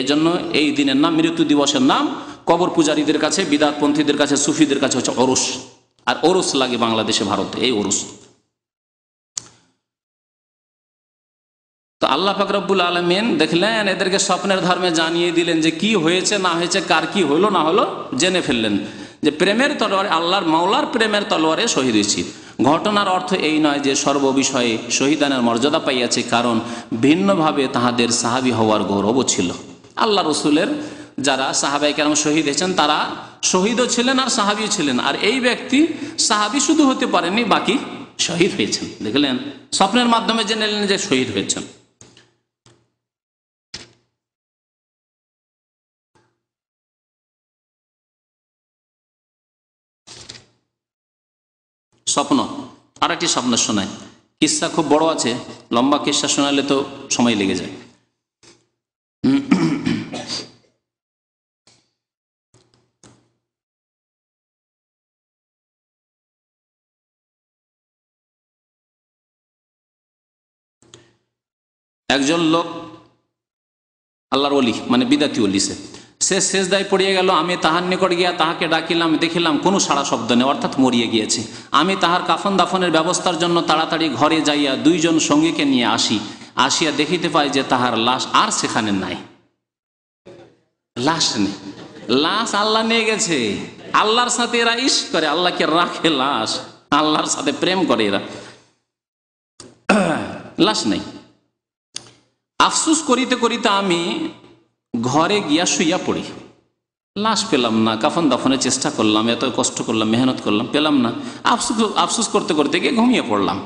এজন্য এই দিনের নাম মৃত্যু দিবসের নাম কবর পূজারীদের কাছে বিদাতপন্থীদের কাছে সুফিদের কাছে হচ্ছে অরুস আর অরুস লাগে বাংলাদেশে ভারতে এই অরুস তো আল্লাহ ফাকরাবুল আলমিন দেখলেন এদেরকে স্বপ্নের ধর্মে জানিয়ে দিলেন যে কি হয়েছে না হয়েছে কার কি হলো না হলো জেনে ফেললেন যে প্রেমের তলোয়ারে আল্লাহর মাওলার প্রেমের তলোয়ারে শহীদ হয়েছি ঘটনার অর্থ এই নয় যে সর্ববিষয়ে শহীদানের মর্যাদা পাইয়াছে কারণ ভিন্নভাবে তাহাদের সাহাবি হওয়ার গৌরবও ছিল আল্লাহ রসুলের যারা সাহাবাই কেন শহীদ হয়েছেন তারা শহীদও ছিলেন আর সাহাবিও ছিলেন আর এই ব্যক্তি সাহাবি শুধু হতে পারেনি বাকি শহীদ হয়েছেন দেখলেন স্বপ্নের মাধ্যমে জেনে নিলেন যে শহীদ হয়েছেন স্বপ্ন আর একটি স্বপ্ন শোনায় কিসা খুব বড় আছে লম্বা কিসা শোনালে তো সময় লেগে যায় একজন লোক আল্লাহর অলি মানে বিদাতি অলি সে সে শেষ দায় পড়িয়ে গেল আমি তাহার নিকট গিয়া তাহাকে ডাকিলাম দেখিলাম কোনো সারা শব্দ নেই অর্থাৎ মরিয়ে গিয়েছে আমি তাহার কাফন দাফনের ব্যবস্থার জন্য তাড়াতাড়ি ঘরে যাইয়া দুইজন সঙ্গীকে নিয়ে আসি আসিয়া দেখিতে পাই যে তাহার লাশ আর সেখানে নাই লাশ নেই লাশ আল্লাহ নিয়ে গেছে আল্লাহর সাথে এরা ইস করে আল্লাহকে রাখে লাশ আল্লাহর সাথে প্রেম করে এরা লাশ নেই আফসুস করিতে করিতে আমি ঘরে গিয়া শুইয়া পড়ি লাশ পেলাম না কাফন দাফনের চেষ্টা করলাম এত কষ্ট করলাম মেহনত করলাম পেলাম না আফসুস আফসুস করতে করতে গিয়ে ঘুমিয়ে পড়লাম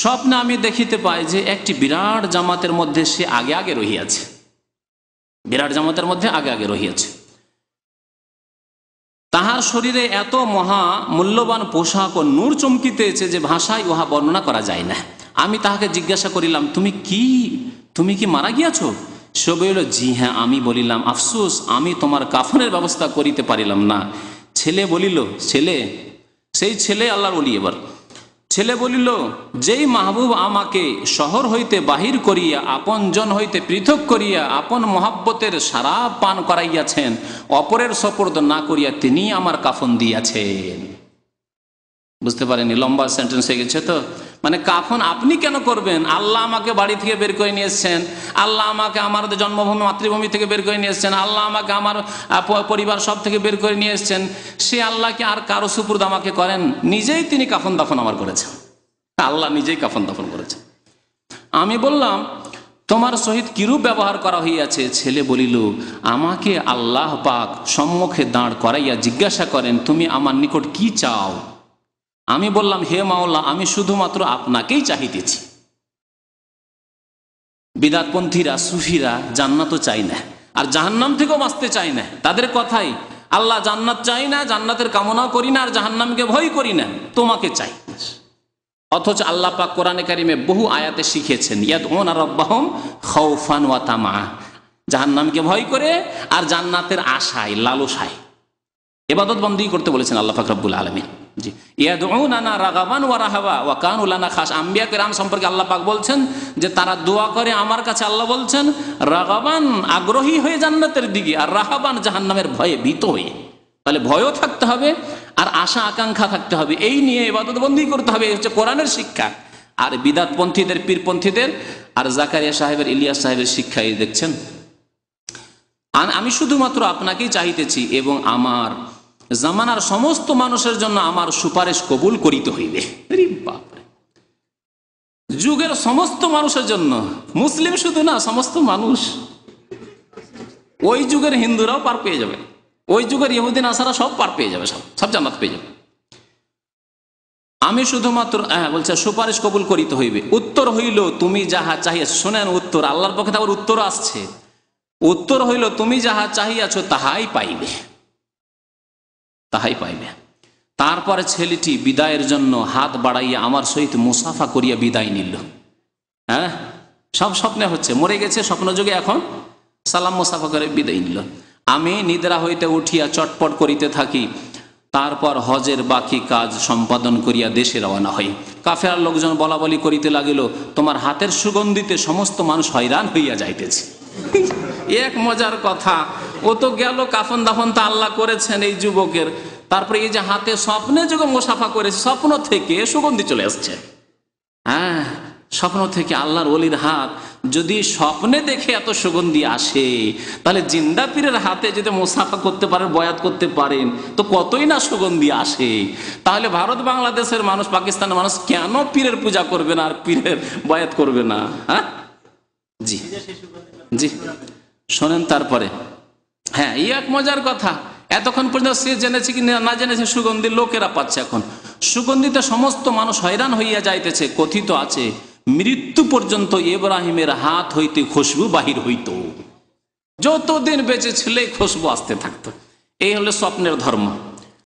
স্বপ্নে আমি দেখিতে পাই যে একটি বিরাট জামাতের মধ্যে সে আগে আগে রহিয়াছে বিরাট জামাতের মধ্যে আগে আগে রহিয়াছে তাহার শরীরে এত মহা মূল্যবান পোশাক ও নূর চমকিতেছে যে ভাষায় উহা বর্ণনা করা যায় না আমি তাহাকে জিজ্ঞাসা করিলাম তুমি কি তুমি কি মারা গিয়াছো সে বলিল জি হ্যাঁ আমি বলিলাম আফসুস আমি তোমার কাফনের ব্যবস্থা করিতে পারিলাম না ছেলে বলিল ছেলে সেই ছেলে আল্লাহর বলি এবার ছেলে বলিল যেই মাহবুব আমাকে শহর হইতে বাহির করিয়া আপন জন হইতে পৃথক করিয়া আপন মহাব্বতের সারা পান করাইয়াছেন অপরের সপর্দ না করিয়া তিনি আমার কাফন দিয়াছেন বুঝতে পারেনি লম্বা সেন্টেন্স হয়ে গেছে তো মানে কাফন আপনি কেন করবেন আল্লাহ আমাকে বাড়ি থেকে বের করে নিয়ে আল্লাহ আমাকে আমার জন্মভূমি মাতৃভূমি থেকে বের করে নিয়ে আল্লাহ আমাকে আমার পরিবার সব থেকে বের করে নিয়ে সে আল্লাহকে আর কারো সুপুর্দ আমাকে করেন নিজেই তিনি কাফন দাফন আমার করেছেন আল্লাহ নিজেই কাফন দাফন করেছেন আমি বললাম তোমার সহিত কিরূপ ব্যবহার করা হইয়াছে ছেলে বলিল আমাকে আল্লাহ পাক সম্মুখে দাঁড় করাইয়া জিজ্ঞাসা করেন তুমি আমার নিকট কি চাও আমি বললাম হে মাওলা আমি শুধুমাত্র আপনাকেই চাহিতেছি বিদাতপন্থীরা সুফিরা জান্নাতও চাই না আর জাহান্নাম থেকেও বাঁচতে চাই না তাদের কথাই আল্লাহ জান্নাত চাই না জান্নাতের কামনাও করি না আর জাহান্নামকে ভয় করি না তোমাকে চাই অথচ আল্লাহ পাক কোরআনে কারিমে বহু আয়াতে শিখেছেন ইয়াদ ওন আর অব্বাহম খৌফান ওয়াতামা জাহান্নামকে ভয় করে আর জান্নাতের আশায় লালসায় এবাদত বন্দী করতে বলেছেন আল্লাহ ফাকরাবুল আলমী জি ইয়াদউনানা রাগাবান ওয়া রাহাবা খাস আম্বিয়া সম্পর্কে বলছেন যে তারা দোয়া করে আমার কাছে আল্লাহ বলছেন রাগাবান আগ্রহী হয়ে দিকে আর রাহাবান জাহান্নামের ভয়ে ভীত হয়ে তাহলে ভয়ও থাকতে হবে আর থাকতে হবে এই নিয়ে করতে হবে হচ্ছে কোরআনের শিক্ষা আর বিদাতপন্থীদের পীরপন্থীদের আর জাকারিয়া সাহেবের ইলিয়াস সাহেবের শিক্ষা দেখছেন আমি শুধুমাত্র আপনাকেই চাহিতেছি এবং আমার জামানার সমস্ত মানুষের জন্য আমার সুপারিশ কবুল করিতে হইবে যুগের সমস্ত মানুষের জন্য মুসলিম শুধু না সমস্ত মানুষ ওই যুগের হিন্দুরাও পার পেয়ে যাবে ওই যুগের ইহুদিন আসারা সব পার পেয়ে যাবে সব সব জান্নাত পেয়ে যাবে আমি শুধুমাত্র হ্যাঁ বলছে সুপারিশ কবুল করিতে হইবে উত্তর হইল তুমি যাহা চাহিয়া শোনেন উত্তর আল্লাহর পক্ষে আবার উত্তর আসছে উত্তর হইল তুমি যাহা চাহিয়াছ তাহাই পাইবে তাহাই পাইবে তারপরে ছেলেটি বিদায়ের জন্য হাত বাড়াইয়া আমার সহিত মুসাফা করিয়া বিদায় নিল হ্যাঁ সব স্বপ্নে হচ্ছে মরে গেছে যুগে এখন সালাম মুসাফা করে বিদায় নিল আমি নিদ্রা হইতে উঠিয়া চটপট করিতে থাকি তারপর হজের বাকি কাজ সম্পাদন করিয়া দেশে রওনা হই কাফেরার লোকজন বলা বলি করিতে লাগিল তোমার হাতের সুগন্ধিতে সমস্ত মানুষ হয়রান হইয়া যাইতেছে এক মজার কথা ও তো গেল কাফন দাফন তা আল্লাহ করেছেন এই যুবকের তারপরে এই যে হাতে স্বপ্নে যখন মোসাফা করেছে স্বপ্ন থেকে সুগন্ধি চলে আসছে হ্যাঁ স্বপ্ন থেকে আল্লাহর অলির হাত যদি স্বপ্নে দেখে এত সুগন্ধি আসে তাহলে জিন্দা পীরের হাতে যদি মোসাফা করতে পারেন বয়াত করতে পারেন তো কতই না সুগন্ধি আসে তাহলে ভারত বাংলাদেশের মানুষ পাকিস্তানের মানুষ কেন পীরের পূজা করবে না আর পীরের বয়াত করবে না হ্যাঁ জি জি শোনেন তারপরে হ্যাঁ এই এক মজার কথা এতক্ষণ পর্যন্ত সে জেনেছে কি না জেনেছে সুগন্ধি লোকেরা পাচ্ছে এখন সুগন্ধিতে সমস্ত মানুষ হয়রান হইয়া যাইতেছে কথিত আছে মৃত্যু পর্যন্ত এব্রাহিমের হাত হইতে খুশবু বাহির হইত যতদিন বেঁচে ছিল খুশবু আসতে থাকতো এই হলো স্বপ্নের ধর্ম